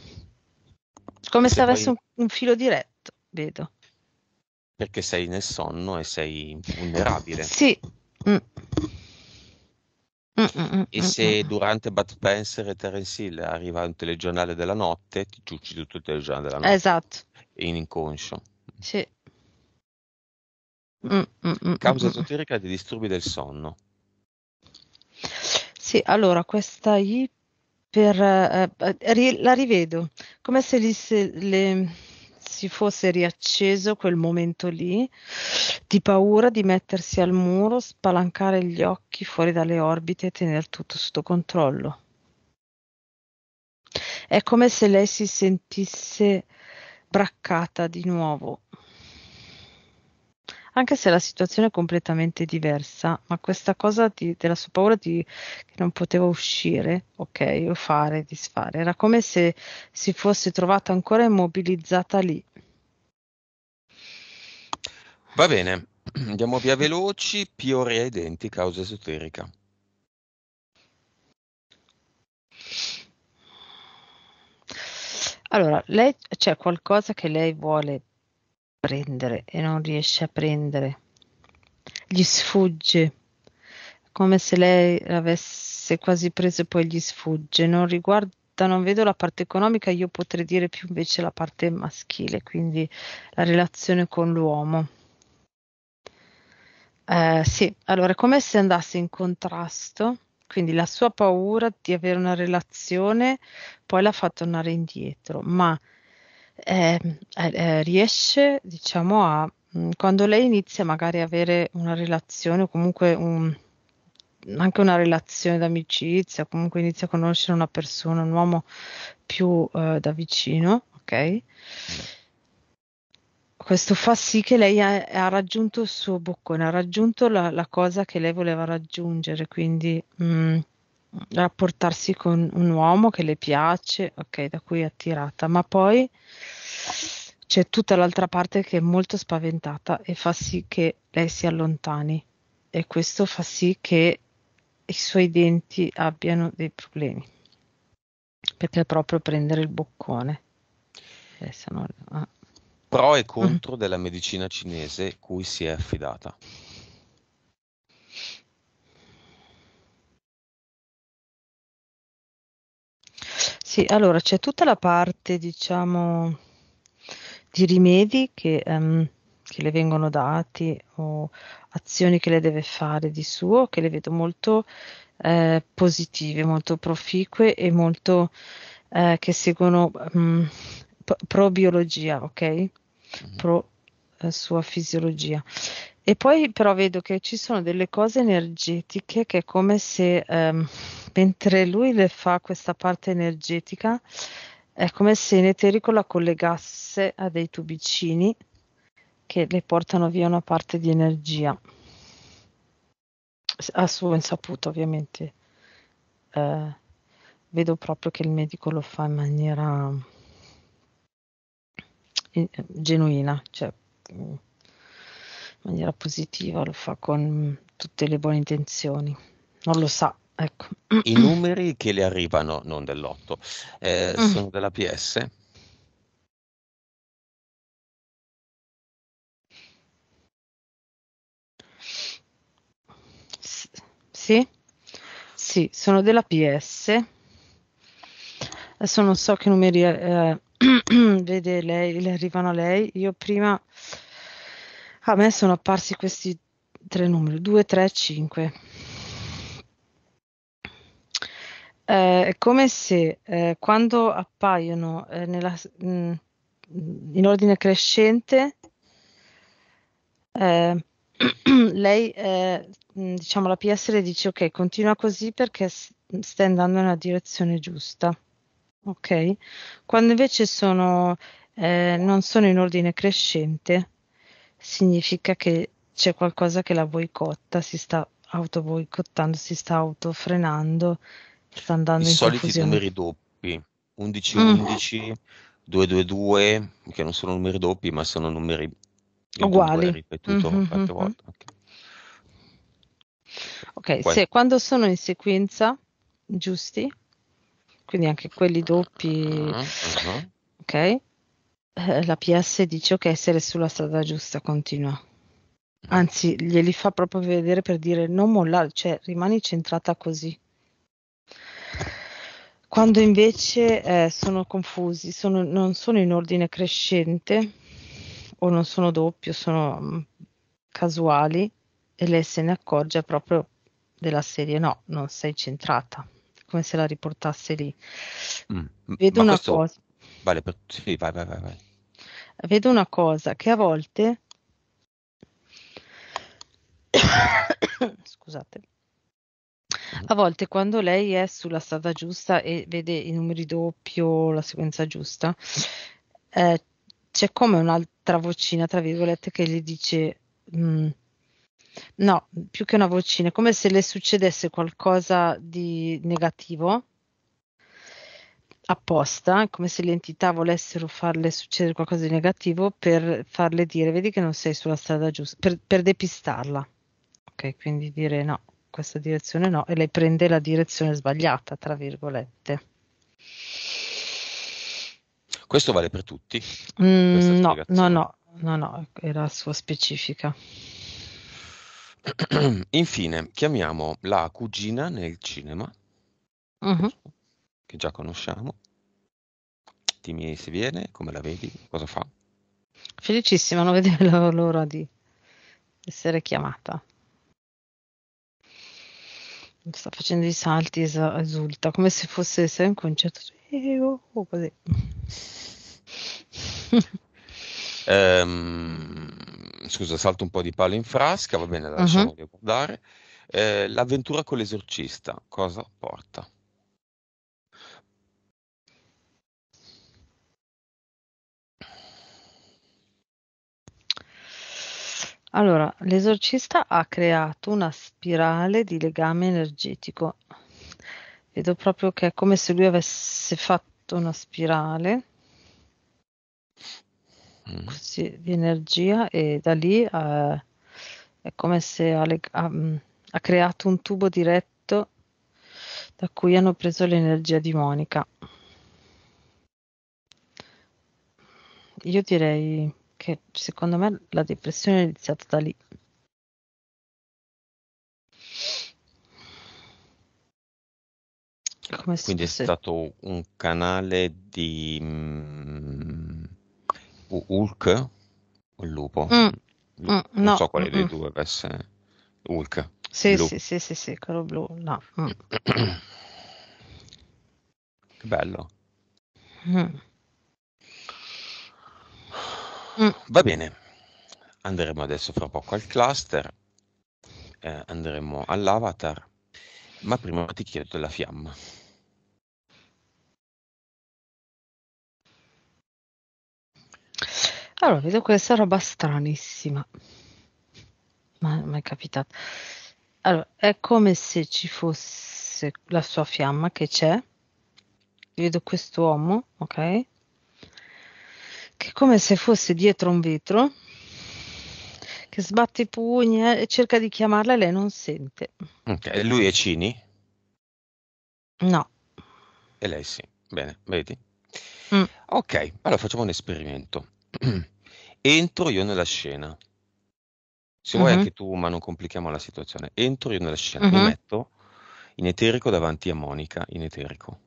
Come se, se avessi poi... un, un filo diretto, vedo. Perché sei nel sonno e sei vulnerabile. Sì. Mm. mm, mm, mm e se durante Bud Spencer e Terence Hill arriva un telegiornale della notte, ti ciucci tutto il telegiornale della notte. Esatto. In inconscio. Sì. Mm, mm, mm, Causa esoterica di disturbi del sonno. Sì, allora questa I per, eh, eh la rivedo come se, li, se le, si fosse riacceso quel momento lì di paura di mettersi al muro, spalancare gli occhi fuori dalle orbite e tenere tutto sotto controllo. È come se lei si sentisse braccata di nuovo anche se la situazione è completamente diversa, ma questa cosa di, della sua paura di, che non poteva uscire, ok, o fare, disfare, era come se si fosse trovata ancora immobilizzata lì. Va bene, andiamo via veloci, pioria ai denti, causa esoterica. Allora, lei c'è qualcosa che lei vuole prendere e non riesce a prendere. Gli sfugge, come se lei l'avesse quasi preso e poi gli sfugge. Non riguarda, non vedo la parte economica, io potrei dire più invece la parte maschile, quindi la relazione con l'uomo. Eh, sì, allora è come se andasse in contrasto, quindi la sua paura di avere una relazione poi la fa tornare indietro, ma eh, eh, riesce, diciamo, a mm, quando lei inizia magari a avere una relazione o comunque un, anche una relazione d'amicizia, comunque inizia a conoscere una persona, un uomo più eh, da vicino, ok? Questo fa sì che lei ha, ha raggiunto il suo boccone, ha raggiunto la, la, cosa che lei voleva raggiungere, quindi mh, mm, rapportarsi con un uomo che le piace, ok, da cui è attirata, ma poi c'è tutta l'altra parte che è molto spaventata e fa sì che lei si allontani e questo fa sì che i suoi denti abbiano dei problemi perché è proprio prendere il boccone. Eh, non... Ah. Pro e mm. contro mm. della medicina cinese cui si è affidata. Sì, allora c'è tutta la parte, diciamo, di rimedi che, ehm, che le vengono dati o azioni che le deve fare di suo, che le vedo molto eh, positive, molto proficue e molto eh, che seguono mh, mm, pro biologia, ok? Mm-hmm. Pro eh, sua fisiologia. E poi però vedo che ci sono delle cose energetiche che è come se ehm, mentre lui le fa questa parte energetica, è come se in eterico la collegasse a dei tubicini che le portano via una parte di energia. A suo insaputo, ovviamente. Eh, vedo proprio che il medico lo fa in maniera eh, genuina, cioè mm, in maniera positiva, lo fa con tutte le buone intenzioni, non lo sa. Ecco. I numeri che le arrivano, non dell'otto, eh, mm. sono della PS. Sì, sì, sono della PS. Adesso non so che numeri eh, vede lei, le arrivano a lei. Io prima a me sono apparsi questi tre numeri, 2, 3, 5. è come se eh, quando appaiono eh, nella, mh, mm, in ordine crescente, eh, lei, eh, mm, diciamo, la PS le dice ok, continua così perché stai andando nella direzione giusta. Ok? Quando invece sono, eh, non sono in ordine crescente, significa che c'è qualcosa che la boicotta, si sta autoboicottando, si sta autofrenando, sta andando I in soliti confusione. numeri doppi, 11, 11, mm. 222, che non sono numeri doppi, ma sono numeri uguali, ripetuto mm-hmm. tante mm-hmm. volte. Ok, okay se, quando sono in sequenza, giusti, quindi anche quelli doppi, uh-huh. ok? Eh, la PS dice ok, essere sulla strada giusta, continua. Mm. Anzi, glieli fa proprio vedere per dire non mollare, cioè rimani centrata così. Quando invece eh, sono confusi, sono, non sono in ordine crescente o non sono doppio, sono mm, casuali e lei se ne accorge proprio della serie no, non sei centrata, come se la riportasse lì. Mm, Vedo una cosa. Vale per... Sì, vai, vai, vai. vai vedo una cosa che a volte scusate a volte quando lei è sulla strada giusta e vede i numeri doppio, la sequenza giusta, eh, c'è come un'altra vocina, tra virgolette, che gli dice, mh, mm, no, più che una vocina, come se le succedesse qualcosa di negativo apposta, come se le entità volessero farle succedere qualcosa di negativo per farle dire vedi che non sei sulla strada giusta, per, per depistarla. Ok, quindi dire no, questa direzione no, e lei prende la direzione sbagliata, tra virgolette. Questo vale per tutti? Mm, no, no, no, no, no, era sua specifica. Infine, chiamiamo la cugina nel cinema. Uh-huh che già conosciamo. Timmy se viene, come la vedi? Cosa fa? Felicissima, non vedevo l'ora di essere chiamata. sta facendo i salti, esulta, come se fosse un concerto. Eh, oh, oh, così. um, scusa, salto un po' di palo in frasca, va bene, la lasciamo uh-huh. guardare. Eh, l'avventura con l'esorcista, cosa porta? Allora, l'esorcista ha creato una spirale di legame energetico. Vedo proprio che è come se lui avesse fatto una spirale mm. così, di energia e da lì eh, è come se ha, leg- ha, mm, ha creato un tubo diretto da cui hanno preso l'energia di Monica. Io direi che secondo me la depressione è iniziata da lì. Ah, Come Quindi è stato un canale di um, Hulk o il lupo? Mm, mm, non no, so quale mm, dei mm. due avesse Hulk. Sì, Lu- sì, sì, sì, sì, quello blu, no. Mm. che bello. Mm. Mm. Va bene, andremo adesso fra poco al cluster, eh, andremo all'avatar, ma prima ti chiedo la fiamma. Allora, vedo questa roba stranissima. Ma è mai capitato. Allora, è come se ci fosse la sua fiamma che c'è. Vedo questo uomo, ok? che come se fosse dietro un vetro, che sbatte i pugni eh, e cerca di chiamarla e lei non sente. Okay. Lui è Cini? No. E lei sì. Bene, vedi? Mm. Ok, allora facciamo un esperimento. Entro io nella scena. Se vuoi mm-hmm. anche tu, ma non complichiamo la situazione. Entro io nella scena, mm-hmm. mi metto in eterico davanti a Monica, in eterico.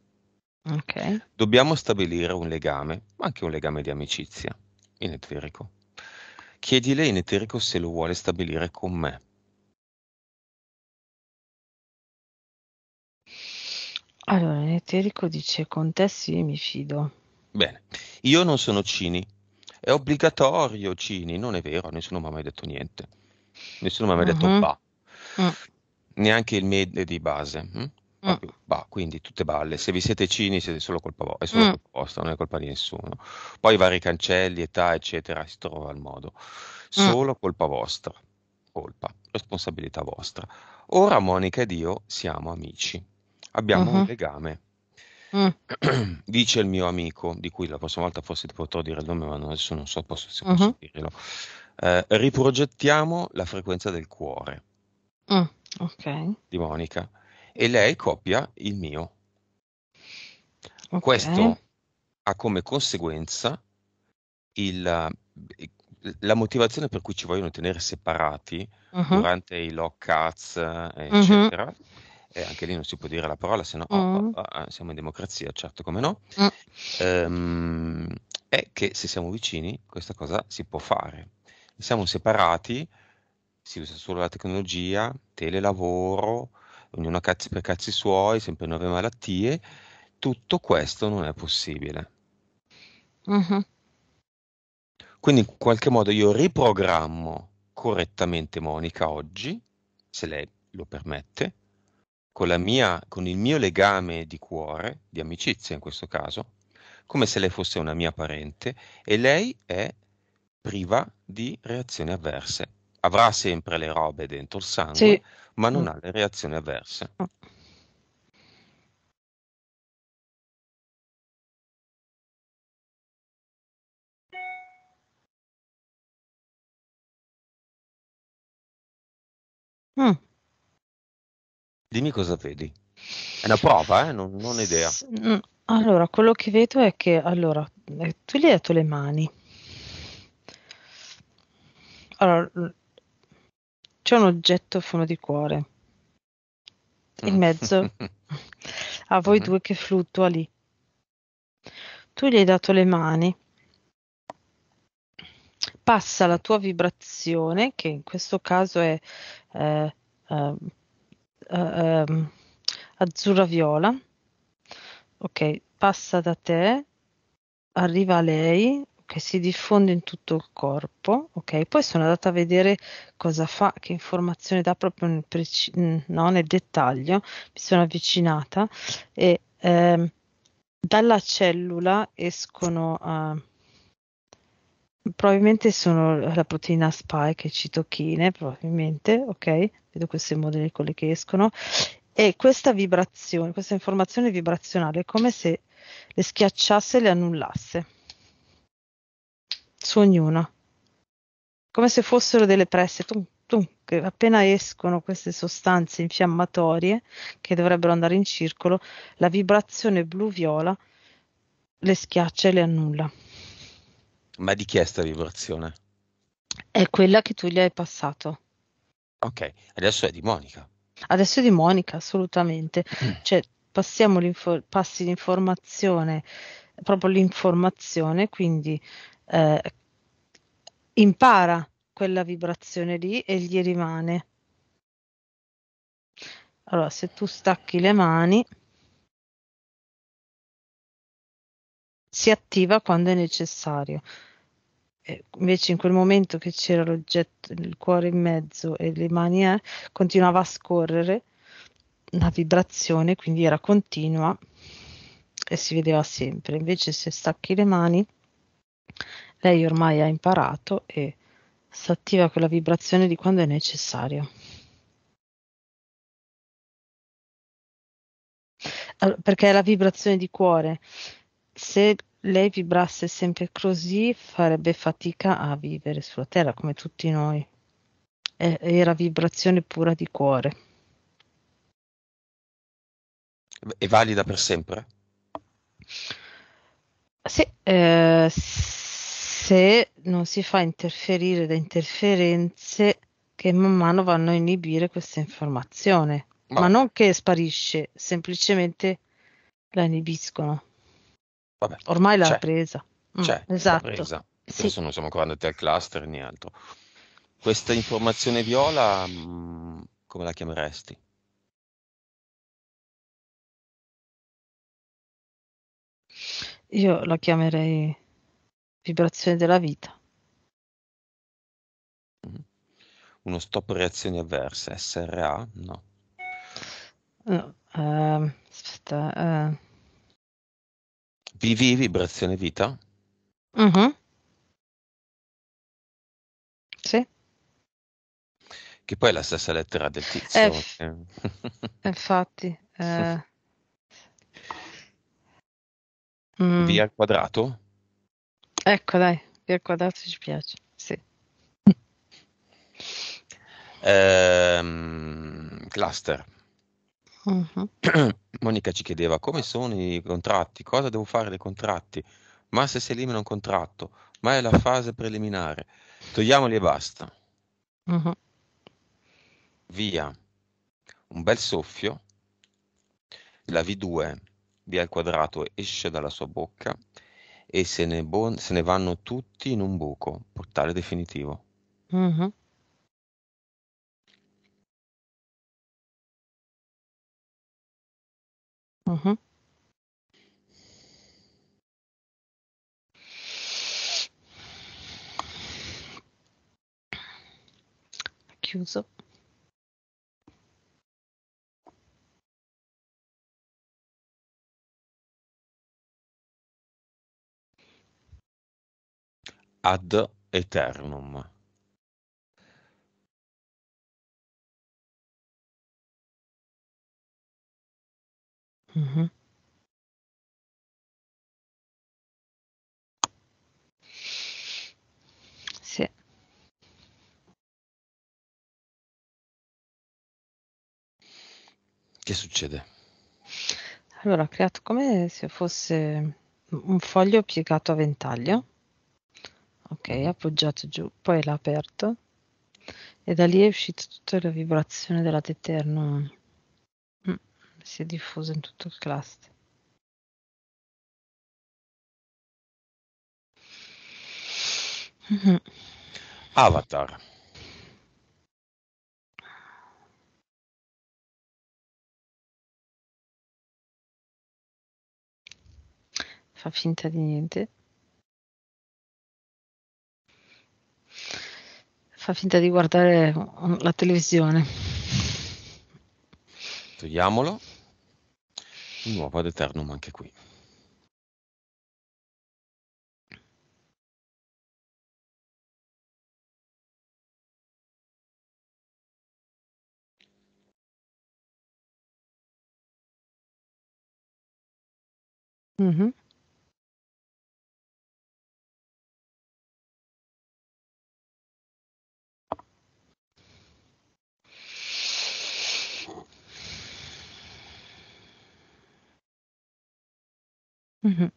Okay. Dobbiamo stabilire un legame, ma anche un legame di amicizia, in eterico. Chiedile in eterico se lo vuole stabilire con me. Allora, in eterico dice con te sì, mi fido. Bene, io non sono Cini. È obbligatorio Cini, non è vero, nessuno mi ha mai detto niente. Nessuno mi ha mai uh-huh. detto mm-hmm. bah. uh mm. Neanche il med di base. Hm? Mm. Bah, quindi tutte balle, se vi siete cini siete solo colpa vo- è solo mm. colpa vostra, non è colpa di nessuno. Poi vari cancelli, età, eccetera, si trova al modo. Mm. Solo mm. colpa vostra, colpa, responsabilità vostra. Ora Monica ed io siamo amici, abbiamo mm-hmm. un legame. Mm. Dice il mio amico, di cui la prossima volta forse ti potrò dire il nome, ma adesso non so posso, se posso mm-hmm. dirlo. Eh, riprogettiamo la frequenza del cuore mm, ok. di Monica e lei copia il mio. Okay. Questo ha come conseguenza il, la motivazione per cui ci vogliono tenere separati uh-huh. durante i lockouts, eh, uh-huh. eccetera. Uh-huh. Eh, anche lì non si può dire la parola, se no uh-huh. oh, mm. oh, oh, siamo in democrazia, certo come no, mm. ehm, è che se siamo vicini questa cosa si può fare. Siamo separati, si usa solo la tecnologia, telelavoro, ognuno cazzi per cazzi suoi, sempre nuove malattie, tutto questo non è possibile. Uh-huh. Quindi in qualche modo io riprogrammo correttamente Monica oggi, se lei lo permette, con, mia, con il mio legame di cuore, di amicizia in questo caso, come se lei fosse una mia parente e lei è priva di reazioni avverse. Avrà sempre le robe dentro il sangue, sì ma non mm. ha le reazioni avverse. Mm. mm. Dimmi cosa vedi. È una prova, eh? non, non idea. Mm, allora, quello che vedo è che allora, eh, tu gli hai dato le mani. Allora, c'è un oggetto a forma di cuore. Mm. In mezzo a voi mm-hmm. due che fluttua lì. Tu gli hai dato le mani. Passa la tua vibrazione, che in questo caso è eh, ehm, eh, eh, azzurra-viola. Ok, passa da te, arriva a lei, che si diffonde in tutto il corpo, ok? Poi sono andata a vedere cosa fa, che informazione dà proprio nel, preci- no, nel dettaglio, mi sono avvicinata e eh, dalla cellula escono... Eh, Probabilmente sono la proteina spike e citochine, probabilmente, ok? Vedo queste molecole che escono. E questa vibrazione, questa informazione vibrazionale è come se le schiacciasse e le annullasse su ognuna, come se fossero delle presse, tum, tum, che appena escono queste sostanze infiammatorie che dovrebbero andare in circolo, la vibrazione blu-viola le schiaccia e le annulla. Ma di chi è questa vibrazione? È quella che tu gli hai passato. Ok, adesso è di Monica. Adesso è di Monica, assolutamente. Mm. Cioè, passiamo l'info- passi l'informazione, proprio l'informazione, quindi eh, impara quella vibrazione lì e gli rimane. Allora, se tu stacchi le mani, si attiva quando è necessario. E eh, invece in quel momento che c'era l'oggetto, il cuore in mezzo e le mani, eh, continuava a scorrere la vibrazione, quindi era continua e si vedeva sempre. Invece se stacchi le mani, lei ormai ha imparato e si attiva quella vibrazione di quando è necessario. Allo perché è la vibrazione di cuore. Se lei vibrasse sempre così, farebbe fatica a vivere sulla Terra come tutti noi. era vibrazione pura di cuore. È valida per sempre? Sì, eh, se non si fa interferire da interferenze che man mano vanno a inibire questa informazione, ma, ma non che sparisce, semplicemente la inibiscono. Vabbè, Ormai l'ha c'è. presa. Mm, c'è, mm, esatto. Presa. Sì. Adesso non siamo ancora andati al cluster né altro. Questa informazione viola, mm, come la chiameresti? Io la chiamerei Vibrazione della vita. Mm-hmm. Uno stop reazioni avverse, SRA? No. no ehm, aspetta. Ehm. Vivi, vibrazione vita? Uh-huh. Sì. Che poi è la stessa lettera del tizio. Eh, che... Eh. infatti. Eh... Via al quadrato? Ecco dai, il quadrato ci piace, sì. Ehm, cluster. Uh-huh. Monica ci chiedeva come sono i contratti, cosa devo fare dei contratti, ma se si elimina un contratto, ma è la fase preliminare, togliamoli e basta. Uh-huh. Via, un bel soffio, la V2, via al quadrato esce dalla sua bocca e se ne, bon- se ne vanno tutti in un buco, portale definitivo. Mm-hmm. Mm-hmm. Chiuso. ad eternum Mh-mh. Che succede? Allora, ho creato come se fosse un foglio piegato a ventaglio ok, appoggiato giù, poi l'ha aperto e da lì è uscita tutta la vibrazione della Teterno, mm, si è diffusa in tutto il cluster. Mm-hmm. Avatar. Fa finta di niente. fa finta di guardare la televisione. Togliamolo. Un uovo ad Eternum anche qui. Mm-hmm. Mh-mh.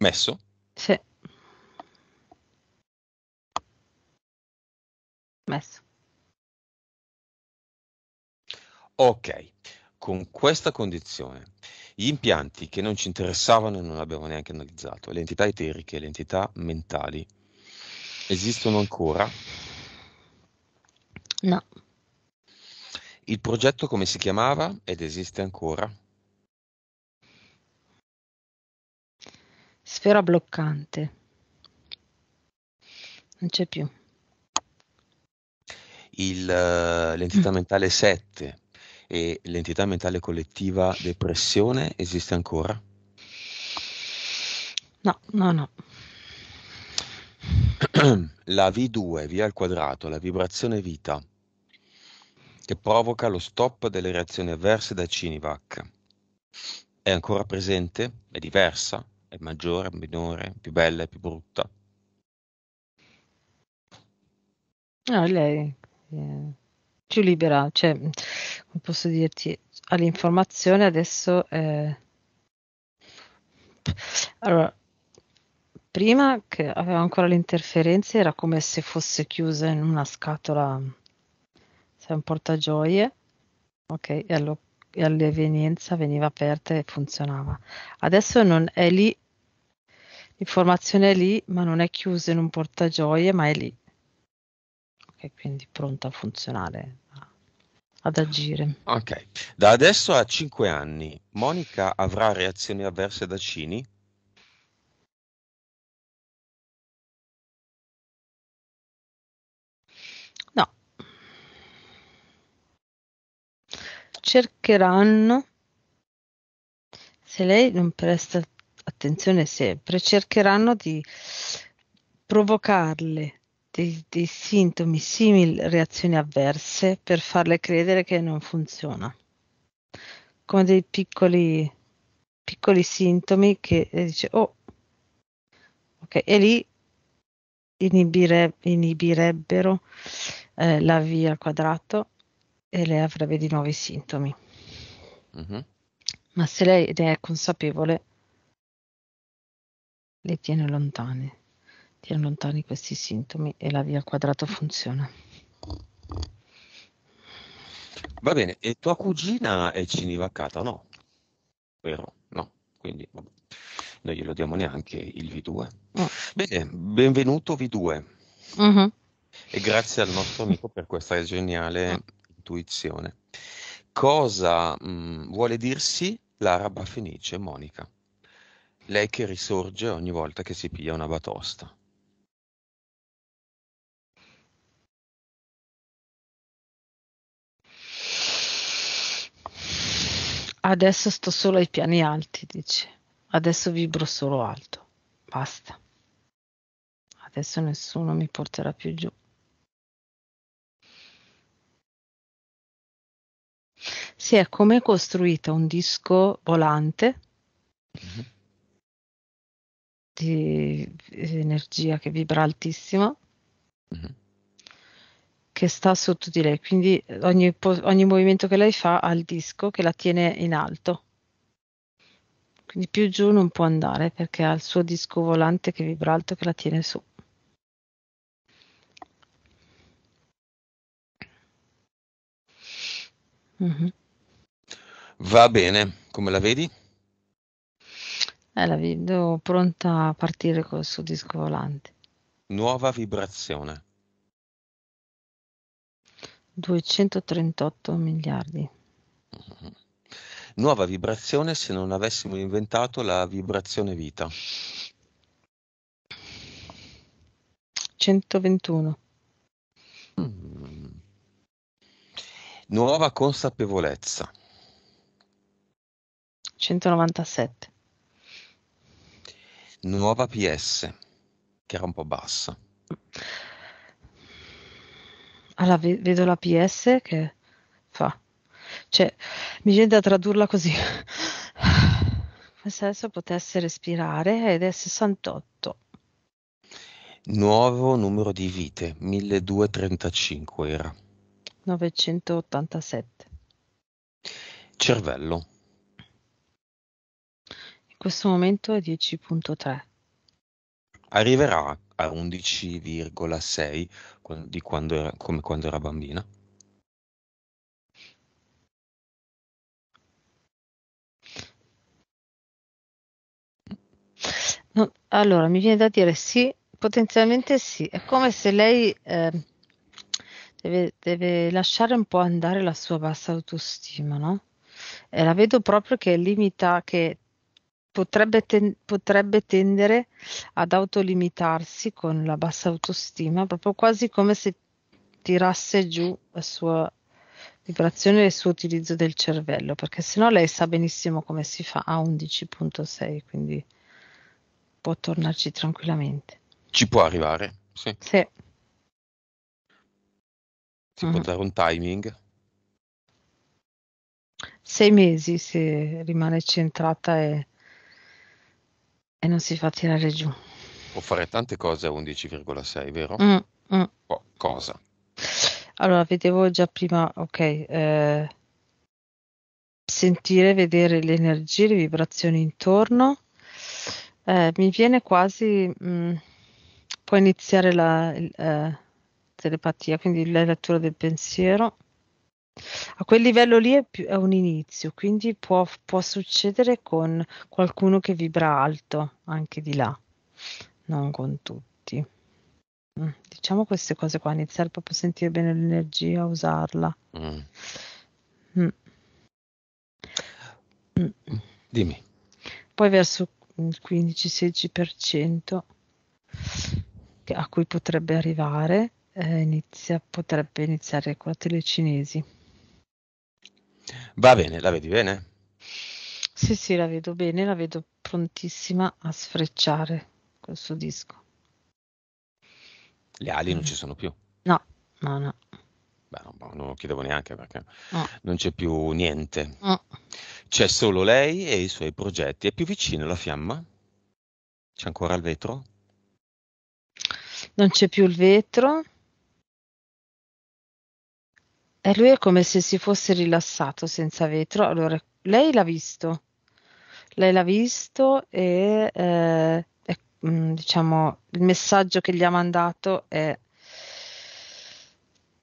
Messo? Sì. Messo. Ok, con questa condizione: gli impianti che non ci interessavano e non abbiamo neanche analizzato, le entità eteriche, le entità mentali, esistono ancora? No. Il progetto come si chiamava ed esiste ancora? Sfera bloccante. Non c'è più. Il, eh, l'entità mm. mentale 7 e l'entità mentale collettiva depressione esiste ancora? No, no, no. La V2, via al quadrato, la vibrazione vita, che provoca lo stop delle reazioni avverse da CINIVAC, è ancora presente? È diversa? è maggiore, minore, più bella, più brutta? No, ah, lei è eh, più libera, cioè, come posso dirti, all'informazione adesso è... Eh, allora, prima che aveva ancora le interferenze era come se fosse chiusa in una scatola, se un portagioie, ok, e, allo, e all'evenienza veniva aperta e funzionava. Adesso non è lì informazione è lì, ma non è chiusa in un portagioie, ma è lì. Ok, quindi pronta a funzionare, ad agire. Ok, da adesso a 5 anni, Monica avrà reazioni avverse da Cini? No. Cercheranno, se lei non presta attenzione sempre, cercheranno di provocarle dei, dei sintomi simili, reazioni avverse, per farle credere che non funziona. Come dei piccoli, piccoli sintomi che eh, dice, oh, ok, e lì inibire, inibirebbero eh, la via al quadrato e lei avrebbe di nuovo i sintomi. Mm-hmm. Ma se lei ne è consapevole, le tiene lontane, tiene lontani questi sintomi e la via quadrata funziona. Va bene, e tua cugina è cinivaccata, no? Vero? No, quindi vabbè. noi glielo diamo neanche il V2. Oh. Mm. Bene, benvenuto V2. Uh-huh. Mm-hmm. E grazie al nostro amico per questa geniale mm. intuizione. Cosa mh, mm, vuole dirsi l'araba fenice Monica? Lei che risorge ogni volta che si piglia una batosta. Adesso sto solo ai piani alti, dice. Adesso vibro solo alto. Basta. Adesso nessuno mi porterà più giù. Si è come costruita un disco volante mm-hmm di energia che vibra altissima mm-hmm. che sta sotto di lei, quindi ogni, ogni, movimento che lei fa ha il disco che la tiene in alto. Quindi più giù non può andare perché ha il suo disco volante che vibra alto che la tiene su. Mm-hmm. Va bene, come la vedi? Eh, la vedo pronta a partire col suo disco volante. Nuova vibrazione. 238 miliardi. Nuova vibrazione se non avessimo inventato la vibrazione vita. 121. Mm. Nuova consapevolezza. 197 nuova PS, che era un po' bassa. Allora, vedo la PS che fa. Cioè, mi viene da tradurla così. Nel senso potesse respirare ed è 68. Nuovo numero di vite, 1235 era. 987. Cervello questo momento è 10.3. Arriverà a 11,6 di quando era, come quando era bambina. No, allora, mi viene da dire sì, potenzialmente sì. È come se lei eh, deve, deve, lasciare un po' andare la sua bassa autostima, no? E la vedo proprio che limita, che potrebbe, ten- potrebbe tendere ad autolimitarsi con la bassa autostima, proprio quasi come se tirasse giù la sua vibrazione e il suo utilizzo del cervello, perché sennò lei sa benissimo come si fa a 11.6, quindi può tornarci tranquillamente. Ci può arrivare, sì. sì. Si può mm-hmm. dare un timing. Sei mesi se rimane centrata e e non si fa tirare giù. Può fare tante cose a 11,6, vero? Mm, mm. Oh, cosa? Allora, vedevo già prima, ok, eh, sentire, vedere le energie, le vibrazioni intorno. Eh, mi viene quasi, mh, mm, può iniziare la eh, telepatia, quindi la lettura del pensiero. A quel livello lì è più è un inizio, quindi può può succedere con qualcuno che vibra alto anche di là, non con tutti. Mm, diciamo queste cose qua, iniziare proprio a sentire bene l'energia, a usarla. Mh. Mm. Mh. Mm. Dimmi. Poi verso il 15-16% a cui potrebbe arrivare, ehm, inizia potrebbe iniziare con la telecinesi. Va bene, la vedi bene? Sì, sì, la vedo bene, la vedo prontissima a sfrecciare questo disco. Le ali non mm. ci sono più? No, no, no. Beh, non, boh, non lo chiedevo neanche perché no. non c'è più niente. No. C'è solo lei e i suoi progetti. È più vicino la fiamma? C'è ancora il vetro? Non c'è più il vetro. E lui è come se si fosse rilassato senza vetro. Allora, lei l'ha visto, lei l'ha visto e, eh, e mm, diciamo il messaggio che gli ha mandato è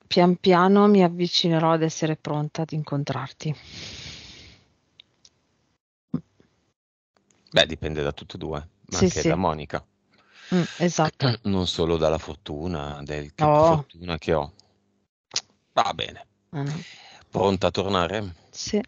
pian piano mi avvicinerò ad essere pronta ad incontrarti. Beh, dipende da tutti e due, ma sì, anche sì. da Monica. Mm, esatto. Non solo dalla fortuna, del no. fortuna che ho. Va bene. Ah, Pronta a tornare? Sì.